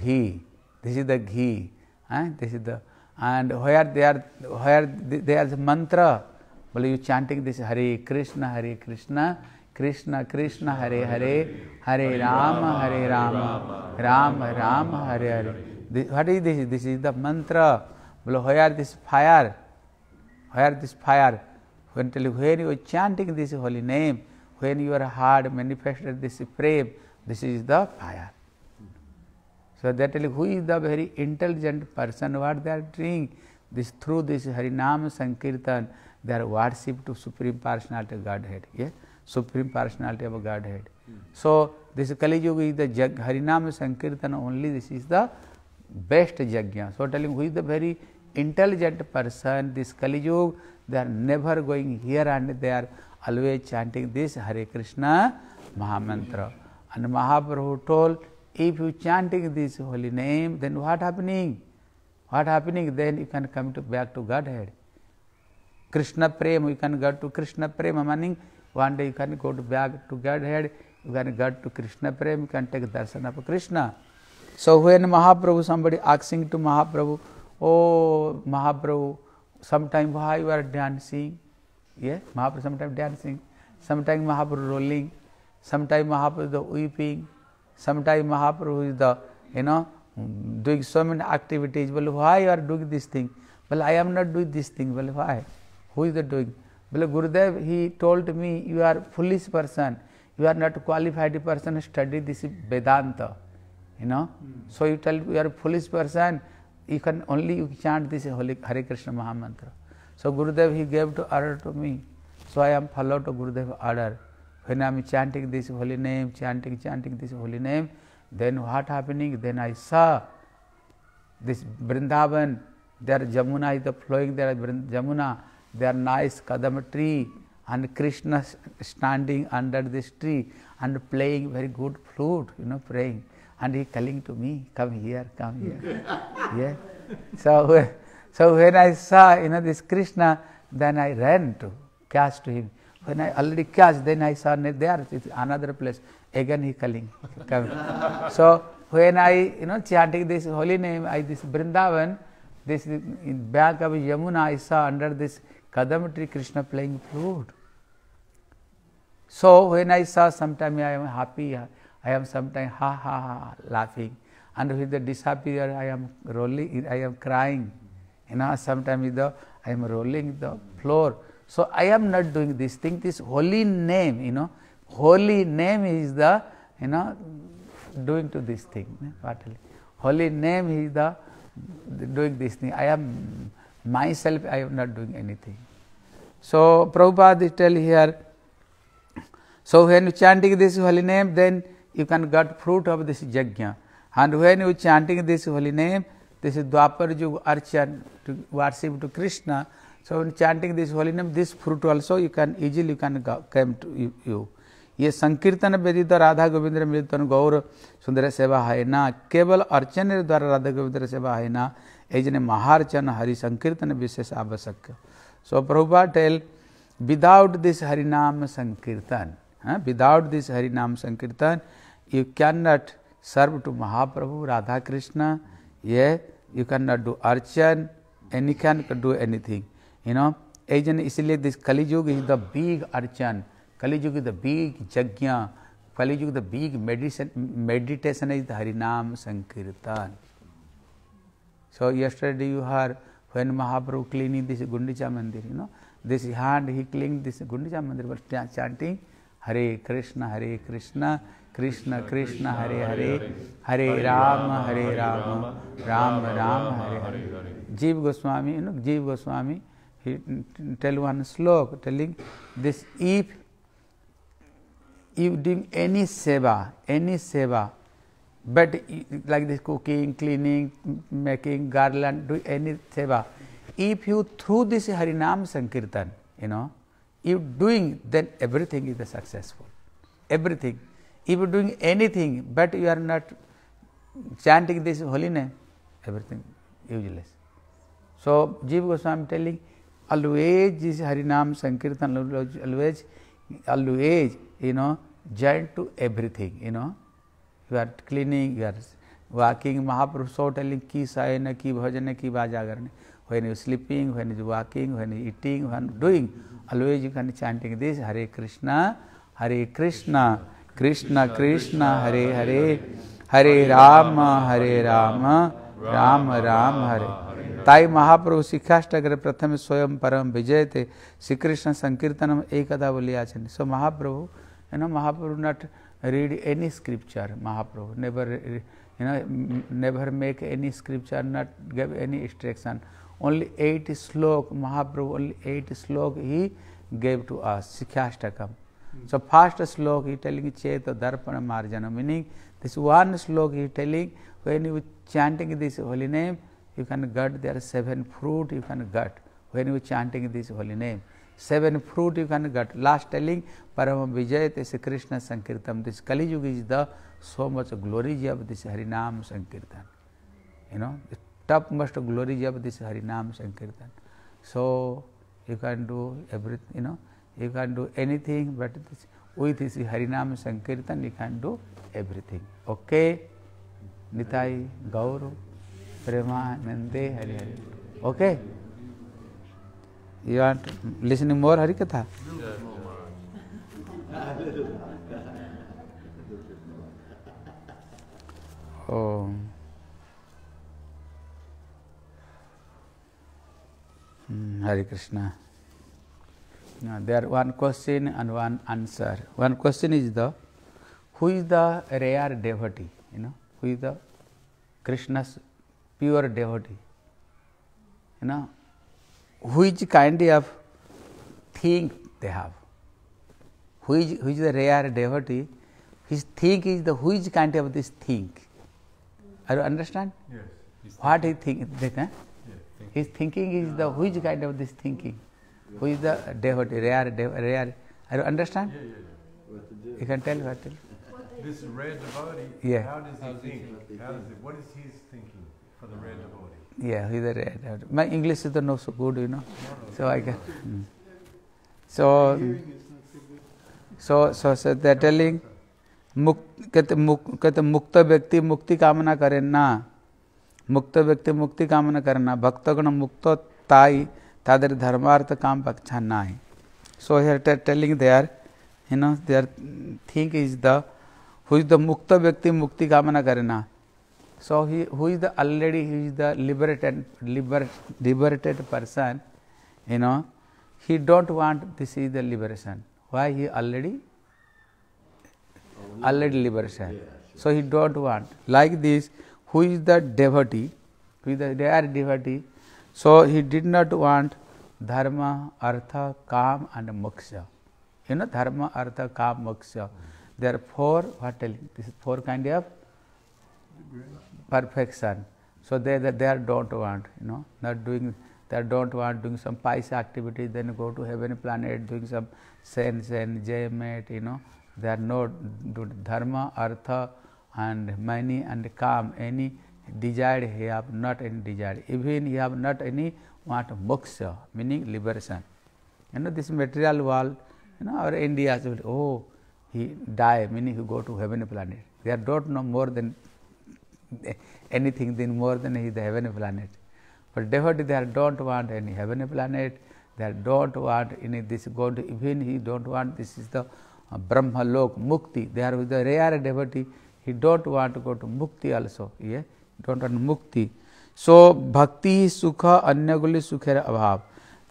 ghee. This is the ghee. Eh? This is the, and where they are, where they are the mantra. Below, you chanting this Hare Krishna, Hare Krishna. Krishna Krishna, Hare Hare, Hare Ram Hare Ram Ram Ram Hare Hare. What is this? This is the mantra. Below, where this fire? Where this fire? When, when you are chanting this holy name, when your heart manifested this flame, this is the fire. So they tell you who is the very intelligent person, what they are doing. This through this Harinam Sankirtan, they are worship to Supreme Personality of Godhead. Yes? Supreme Personality of Godhead. Mm. So this Kali Yuga is the Jag, Harinam Sankirtan only, this is the best Jagya. So telling who is the very intelligent person, this Kali yug they are never going here and they are always chanting this Hare Krishna Mahamantra. And Mahaprabhu told, if you chanting this holy name, then what happening? What happening? Then you can come to back to Godhead. Krishna prem you can go to Krishna Prema, meaning one day you can go to back to Godhead, you can go to Krishna prem you can take darshan of Krishna. So when Mahaprabhu, somebody asking to Mahaprabhu, Oh Mahaprabhu, sometimes why you are dancing? Yes, Mahaprabhu sometimes dancing, sometimes Mahaprabhu rolling, sometimes Mahaprabhu the weeping, sometimes Mahaprabhu is the, you know, doing so many activities. Well, why you are doing this thing? Well, I am not doing this thing. Well, why? Who is the doing? Well, Gurudev, he told me, you are foolish person. You are not qualified person. Study this Vedanta. You know. Mm. So you tell you are foolish person. you can only you chant this holy hari Krishna maha mantra So Gurudev he gave to order to me. So I am follow to Gurudev order. When I am chanting this holy name, chanting, chanting this holy name, then what happening? Then I saw this Vrindavan, there Jamuna is the flowing, there Jamuna, there nice Kadam tree, and Krishna standing under this tree and playing very good flute, you know, praying. and he calling to me, come here, come here. yeah. So, so when I saw you know this Krishna, then I ran to catch to him. When I already catch, then I saw there it's another place. Again he calling, come. so when I you know chanting this holy name, I this Brindavan, this in back of Yamuna, I saw under this kadam tree Krishna playing flute. So when I saw, sometime I am happy. I am sometimes ha ha ha laughing, and with the disappear I am rolling, I am crying. You know, sometimes the I am rolling the floor. So I am not doing this thing. This holy name, you know, holy name is the you know doing to this thing. Holy name is the doing this thing. I am myself. I am not doing anything. So Prabhupada is telling here. So when chanting this holy name, then you can get fruit of this jagya And when you chanting this holy name, this is Dwapar Yug Archan to worship to Krishna. So when chanting this holy name, this fruit also you can easily you can come to you. ये संकीर्तन व्यतीत राधा गोविंद मिलितन गौर सुंदर सेवा है ना केवल अर्चन द्वारा राधा गोविंद सेवा है ना एजने महार्चन हरि संकीर्तन विशेष आवश्यक so Prabhupada tell without this Harinam sankirtan without this Harinam sankirtan you can not serve to Mahaprabhu Radha Krishna ये you can not do archan any can do anything you know again इसलिए this Kaliyug is the big archan Kaliyug is the big yajna Kaliyug the big medicine meditation is the Harinam sankirtan so yesterday you hear when Mahaprabhu cleaning this Gundicha mandir you know this hand he cleaning this Gundicha mandir but chanting Hare Krishna Hare Krishna Krishna Krishna Hare Hare Hare Ram Hare Ram Ram Ram Hare Hare Jiva Goswami you know, जीव Goswami he tell one slok telling this if you doing any seva any seva but like this cooking cleaning making garland do any seva if you through this harinam sankirtan you know you doing then everything is successful everything If you are doing anything but you are not chanting this holy name, everything useless. So, Jiva Goswami telling always this Harinam Sankirtan, always, always, you know, joint to everything, you know. You are cleaning, you are walking, Mahaprabhu so telling ki sayana, ki bhajana, ki vajagarana. When you are sleeping, when you are walking, when you are eating, when doing, always you can chanting this Hare Krishna, Hare Krishna. Krishna. Krishna Krishna Hare Hare Hare Ram Hare Ram Ram Ram हरे ताई महाप्रभु शिक्षाष्ट प्रथम स्वयं परम विजय थे श्रीकृष्ण संकीर्तनम एकदा बोली बोलिया so Mahaprabhu है no Mahaprabhu not read any scripture Mahaprabhu never you know never make any scripture not give any instruction only eight shloka Mahaprabhu only eight shloka he gave to आ Shikshashtakam Mm. So first slok he telling Cheta Darpana Marjana, meaning this one slok he telling when you chanting this holy name, you can get there seven fruit you can get when you chanting this holy name. Seven fruit you can get. Last telling Parama Vijayate Sri Krishna Sankirtam. This Kali Yuga is the so much glory of this Harinam Sankirtan. You know, the topmost glory of this Harinam Sankirtan. So you can do everything, you know. You can do anything, but this, with this Harinam Sankirtan, you can do everything. Okay? Nitai, Gauru, Prema, Nande, Hari Hari. Okay? You are listening more Harikatha? Oh. Hmm, Hari Hare Krishna. Now, there one question and one answer. One question is the who is the rare devotee? You know who is the Krishna's pure devotee? You know which kind of thing they have? Who is, who is the rare devotee? His think is the which kind of this think. Are you understand? Yes. What he think? That, huh? thinking. His thinking is the which kind of this thinking. Who is the devotee? Rare, rare. I do understand. Yeah, yeah, yeah. You can tell what to This rare devotee. Yeah. How does he how think? Does how does it, what is his thinking for the rare devotee? Yeah, he's a rare devotee. My English is not so good, you know. So I can. Mm. So, so, so, so they're telling. मुक्त कहते मुक्त कहते मुक्त व्यक्ति मुक्ति कामना करे ना मुक्त व्यक्ति मुक्ति कामना करना भक्तगण मुक्त ताई তাদের ধর্মার্থ কাম বাচ্চা নাই so here telling there you know their thing is the who is the mukta vyakti mukti kamana karna so he who is the already he is the liberated liber, liberated person you know he don't want this is the liberation why he already already liberation so he don't want like this who is the devotee who is the they are devotee So, he did not want dharma, artha, kam and moksha. You know dharma, artha, kam, moksha. There are four, what telling? This is four kind of perfection. So, they, they, they don't want, you know, not doing, they don't want doing some pious activity, then go to heaven planet, doing some sense and jayamate, you know. They are not doing dharma, artha and money and kam, any desired he have not any desired even he have not any want moksha meaning liberation you know this material world you know और India oh he die meaning go to heaven planet they are don't know more than anything than more than he the heaven planet but definitely they are don't want any heaven planet they are don't want any this god even he don't want this is the ब्रह्म लोक मुक्ति they are with the rare are डेफिटी he don't want go to मुक्ति also ये don't want मुक्ति सो भक्ति सुख अन्य गुली सुखेर अभाव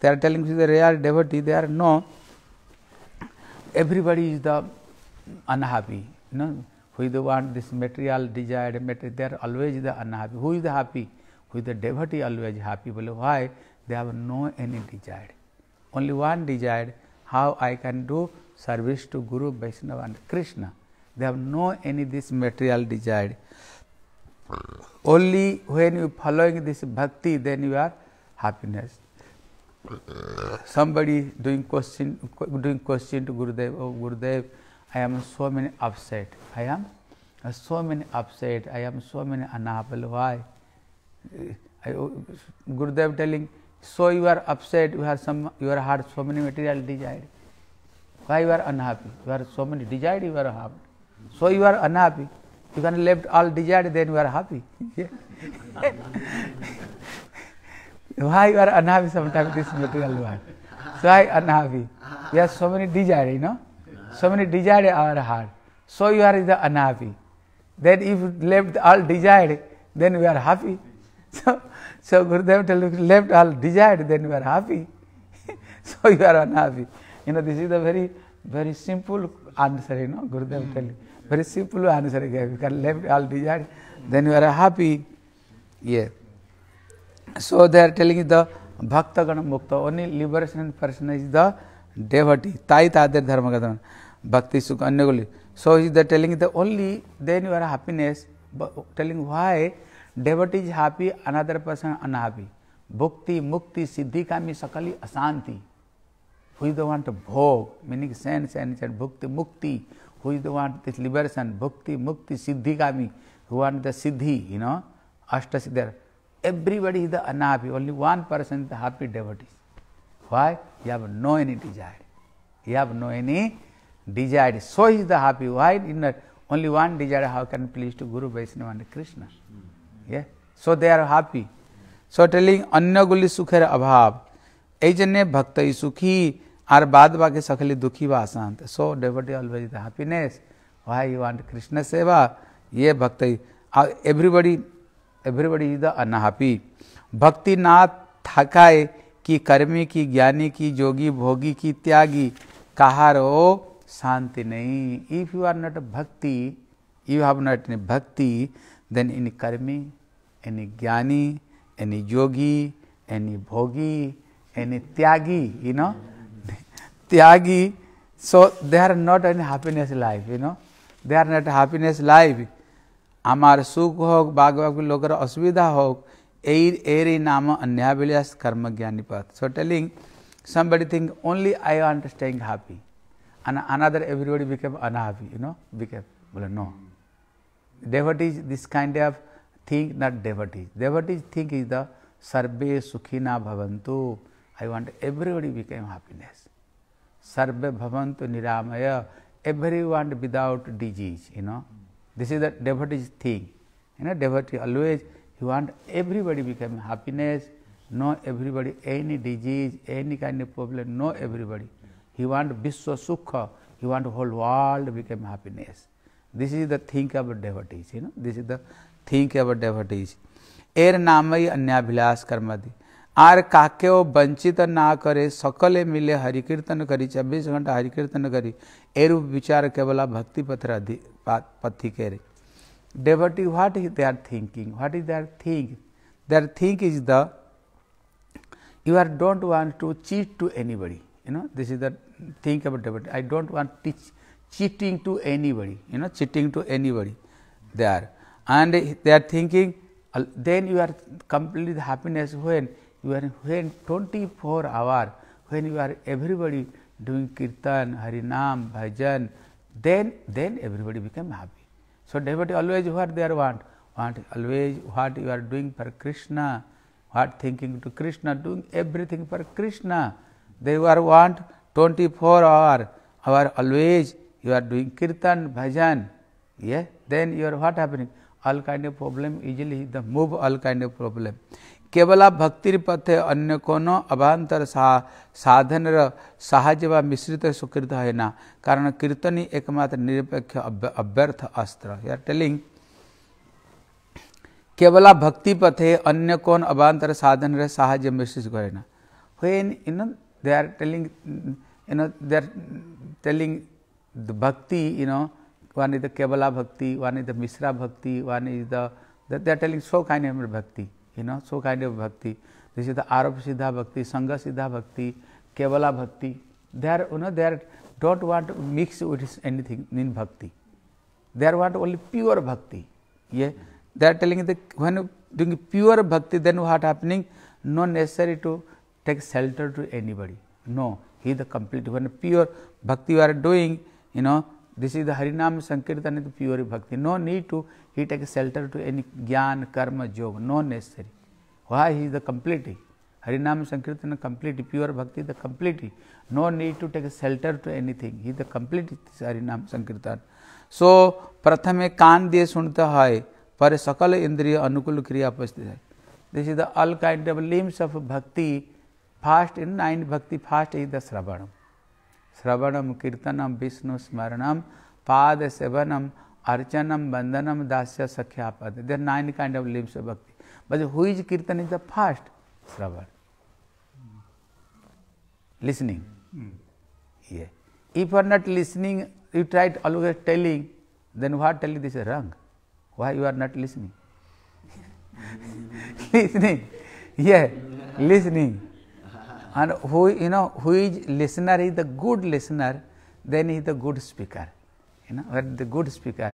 दे are telling the rare डेवर्टी they are no everybody is the unhappy know who is the want this material desired material they are always the unhappy who is the happy who is the डेवर्टी always happy बोले why they have no any desired only one desired how I can do service to guru Vaishnava and Krishna they have no any this material desired Only when you following this bhakti, then you are happiness. Somebody doing question, doing question to Gurudev, oh Gurudev, I am so many upset. I am so many upset. I am so many unhappy. Why? I, Gurudev telling, so you are upset. You have some, you are heart so many material desire. Why you are unhappy? You are so many desire. You are unhappy. So you are unhappy. You can left all desired, then you are happy. Why you are unhappy sometimes this material world? So I unhappy. We have so many desire, you know. So many desire our heart. So you are the unhappy. Then if left all desire, then we are happy. So, so Gurudev tell you left all desire, then we are happy. so you are unhappy. You know, this is the very, very simple answer, you know, Gurudev mm. tells you. Very simple answer again. You can left all desire, then you are happy. Yeah. So they are telling you the Bhakta Gana Mukta, only liberation person is the devotee. Tait other Dharma Gadana. Bhakti Sukha Anyaguli. So they are telling you the only then you are happiness, but telling why devotee is happy, another person unhappy. भुक्ति मुक्ति सिद्धि का में सकली अशांति we do want bhog meaning sense and bhukti mukti who is the one this liberation, bhakti, mukti, siddhi siddhigami, who want the siddhi, you know, ashta ashtasiddhar. Everybody is the unhappy, only one person is the happy devotee Why? You have no any desire. You have no any desire. So he is the happy. Why? in that only one desire, how can please to Guru, Vaishnava and Krishna? Yeah? So they are happy. So telling, Annaguli sukhera abhav, এই জন্যে ভক্তই are बाद बाकी सखली दुखी बा अशांत so devotee always the happiness why you want Krishna seva ये bhakta everybody everybody is the unhappy भक्ति ना थकाए कि कर्मी की ज्ञानी की जोगी भोगी की त्यागी कहा रो शांति नहीं if you are not bhakti you have not in bhakti then in karmi any jnani any yogi any bhogi any tyagi you know Tyagi. So they are not in happiness life, you know. They are not happiness life. আমার সুখ হোক বা লোকের অসুবিধা হোক এই এর নাম অন্যাবিলাস কর্মজ্ঞানীপথ so telling somebody think only I want staying happy and another everybody become unhappy, you know, become, well, no. Devotees, this kind of thing, not devotees. Devotees think is the sarve sukhina bhavantu. I want everybody become happiness. sarve bhavantu niramaya, everyone without disease, you know. This is the devotee's thing. You know, devotee always he want everybody become happiness, no everybody any disease, any kind of problem, no everybody. He want Vishwa Sukha, he want whole world become happiness. This is the think about devotees, you know, this is the think about devotees. एर नामय अन्याभिलाष कर्मदि are काके वंचित ना करे सकले मिले हरिकीर्तन करी चौबीस घंटा हरिकीर्तन करी एरू विचार केवल भक्ति पत्र पथि के रे devotee what is they are thinking what is their think they are think is the you are don't want to cheat to anybody you know this is the think about devotee I don't want to cheating to anybody you know cheating to body they are and they are thinking then you are complete happiness हुए and when, when 24 hour when you are everybody doing kirtan, harinam, bhajan, then then everybody become happy. So devotee always what they are want, want always what you are doing for Krishna, what thinking to Krishna, doing everything for Krishna. They were want 24 hour, our always you are doing kirtan, bhajan. Yeah, then you are what happening? All kind of problem easily the move all kind of problem. केवल भक्ति पथे अन्य कौन अभांतर सा साधन साहज व मिश्रित सुकृत है ना कारण कीर्तनी एकमात्र निरपेक्ष अभ्यर्थ अस्त्र यार टेलिंग केवल भक्ति पथे अन्य कौन अभांतर साधन रे साहज मिश्रित करे ना when in they are telling in they are telling bhakti you one is the kevala bhakti one is the mishra bhakti one is the they are telling so kind bhakti you know, so kind of bhakti. This is the Arab Siddha Bhakti, Sangha Siddha Bhakti, Kevala Bhakti. They are, you know, they are don't want to mix with anything in bhakti. They want only pure bhakti. Yeah, they are telling that when doing pure bhakti, then what happening? No necessary to take shelter to anybody. No, he the complete. When pure bhakti you are doing, you know, this is the Harinam sankirtan is pure bhakti no need to he take shelter to any jnana karma yoga no necessary why is the complete Harinam sankirtan complete pure bhakti the complete no need to take shelter to any thing he the complete Harinam sankirtan सो प्रथम कान दिए सुनता हैं पर सकल इंद्रिय अनुकूल क्रिया उपस्थित है this is the all kind of limbs of bhakti first in nine bhakti first is the shravan shravan कीर्तनम विष्णु स्मरणम पाद सेवनम अर्चनम बंदनम दास्य सख्यापद there nine kind of limbs of bhakti but who's kirtan is the first shravan listening ये if are not listening you tried always telling then who are telling this wrong why you are not listening listening ये listening and who you know who is listener is the good listener then is the good speaker you know the good speaker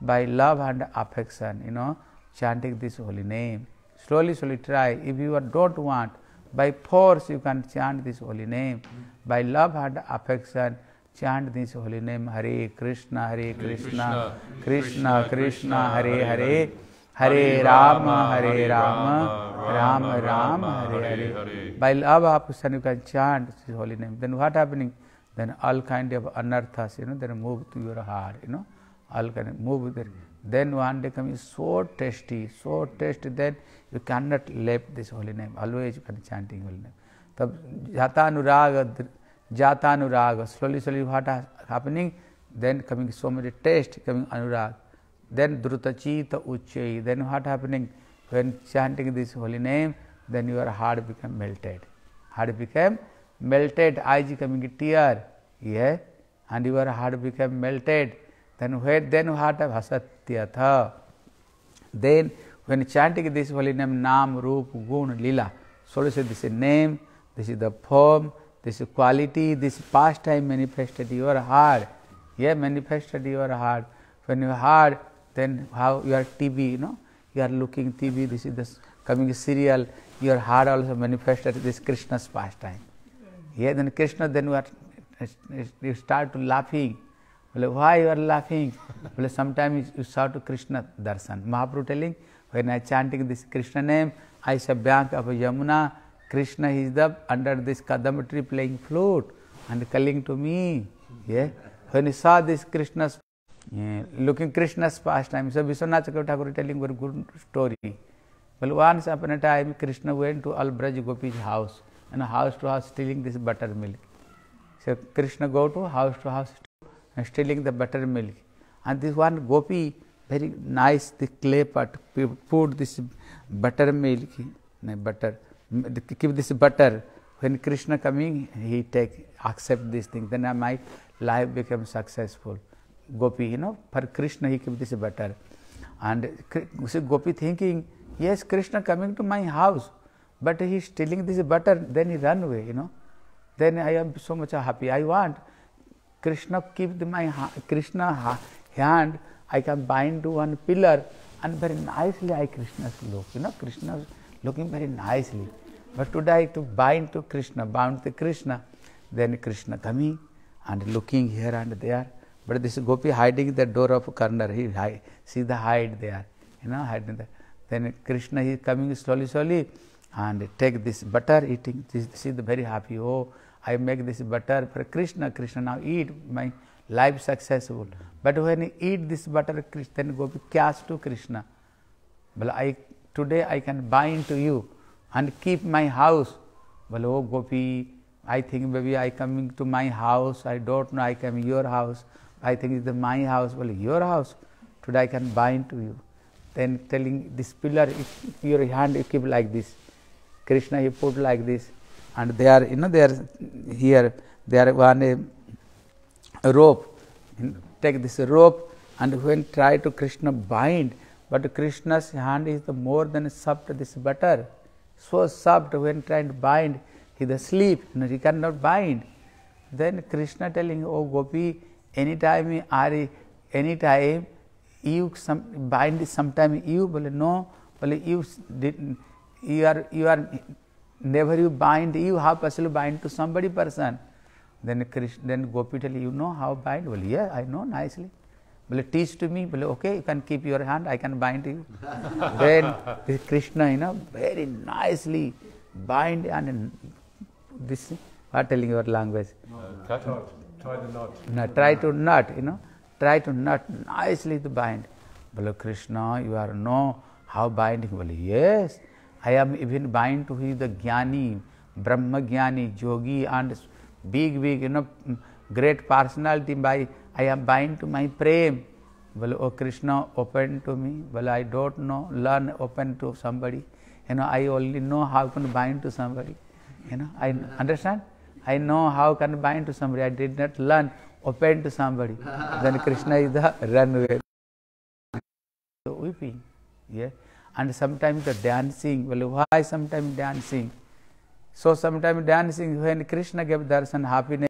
by love and affection, you know, chanting this holy name. Slowly, slowly try. If you don't want, by force you can chant this holy name. By love and affection, chant this holy name Hare Krishna, Hare Krishna, Krishna Krishna, Hare Hare, Hare Rama, Hare Rama, Rama Rama, Hare Hare. By love of affection you can chant this holy name. Then what happening? Then all kind of anarthas, you know, they move to your heart, you know. all can move with it. Then one become is so tasty, so tasty that you cannot leave this holy name. Always you can chanting holy name. तब जातानुराग जातानुराग slowly slowly what has happening then coming so many taste coming anurag then drutachita uchyai then what happening when chanting this holy name then your heart become melted heart became melted eyes coming tear yeah and your heart became melted Then where then what of asatyatha? Then when chanting this holy name, Nam, roop Gun, Lila, so this is name, this is the form, this is quality, this past time manifested your heart. Yeah, manifested your heart. When you heart, then how your TV, you know, you are looking TV, this is the coming serial, your heart also manifested this Krishna's past time Yeah, then Krishna, then you are you start to laughing. why you are laughing? well, sometimes you shout Krishna darshan. Mahaprabhu telling, when I chanting this Krishna name, I say bank of Yamuna, Krishna is the under this kadamba tree playing flute and calling to me. Yeah. When he saw this Krishna's yeah, looking Krishna's pastime, so Vishwanath Thakur telling very good story. Well, once upon a time, Krishna went to Albraj Gopi's house and house to house stealing this buttermilk. So Krishna go to house to house stealing the buttermilk. And this one gopi very nice the clay pot put this buttermilk, milk. butter, keep this butter. When Krishna coming, he take accept this thing. Then my life become successful. Gopi, you know, for Krishna he keep this butter. And so Gopi thinking, yes, Krishna coming to my house, but he stealing this butter. Then he run away, you know. Then I am so much happy. I want. Krishna keeps my Krishna hand, I can bind to one pillar and very nicely I Krishna's look. You know, Krishna's looking very nicely. But today to bind to Krishna, bound to Krishna, then Krishna coming and looking here and there. But this gopi hiding the door of corner, he hide, see the hide there, you know, hiding there. Then Krishna is coming slowly, slowly and take this butter eating. See the very happy, oh, I make this butter for Krishna, Krishna now eat my life successful. But when he eat this butter, then go cast to Krishna. Well, I today I can bind to you and keep my house. Well, oh Gopi, I think maybe I coming to my house. I don't know I come your house. I think it's my house. Well, your house. Today I can bind to you. Then telling this pillar, if your hand you keep like this. Krishna, he put like this and they are you know they are here they are on a, rope take this rope and when try to krishna bind but krishna's hand is the more than soft this butter so soft when trying to bind he the sleep you know, he cannot bind then krishna telling oh gopi anytime are time you some bind sometime you but no but you you are you are never you bind, you have possible bind to somebody person. Then Krishna, then Gopi tell you know how bind? Well, yeah, I know nicely. Well, teach to me. Well, okay, you can keep your hand, I can bind you. then Krishna, you know, very nicely bind and this, what telling your language? Cut no, try to knot. No, try to knot, you know, try to knot nicely to bind. Well, Krishna, you are know how binding. Well, yes. I am even bind to his the Jnani, Brahma Jnani, Yogi and big big you know mm, great personality by I am bind to my prem. Well, oh Krishna open to me. Well, I don't know, learn open to somebody. You know, I only know how can bind to somebody. You know, I understand? I know how can bind to somebody. I did not learn open to somebody. then Krishna is the runway. So weeping. Yeah and sometimes the dancing. Well, why sometimes dancing? So sometimes dancing when Krishna gave darshan happiness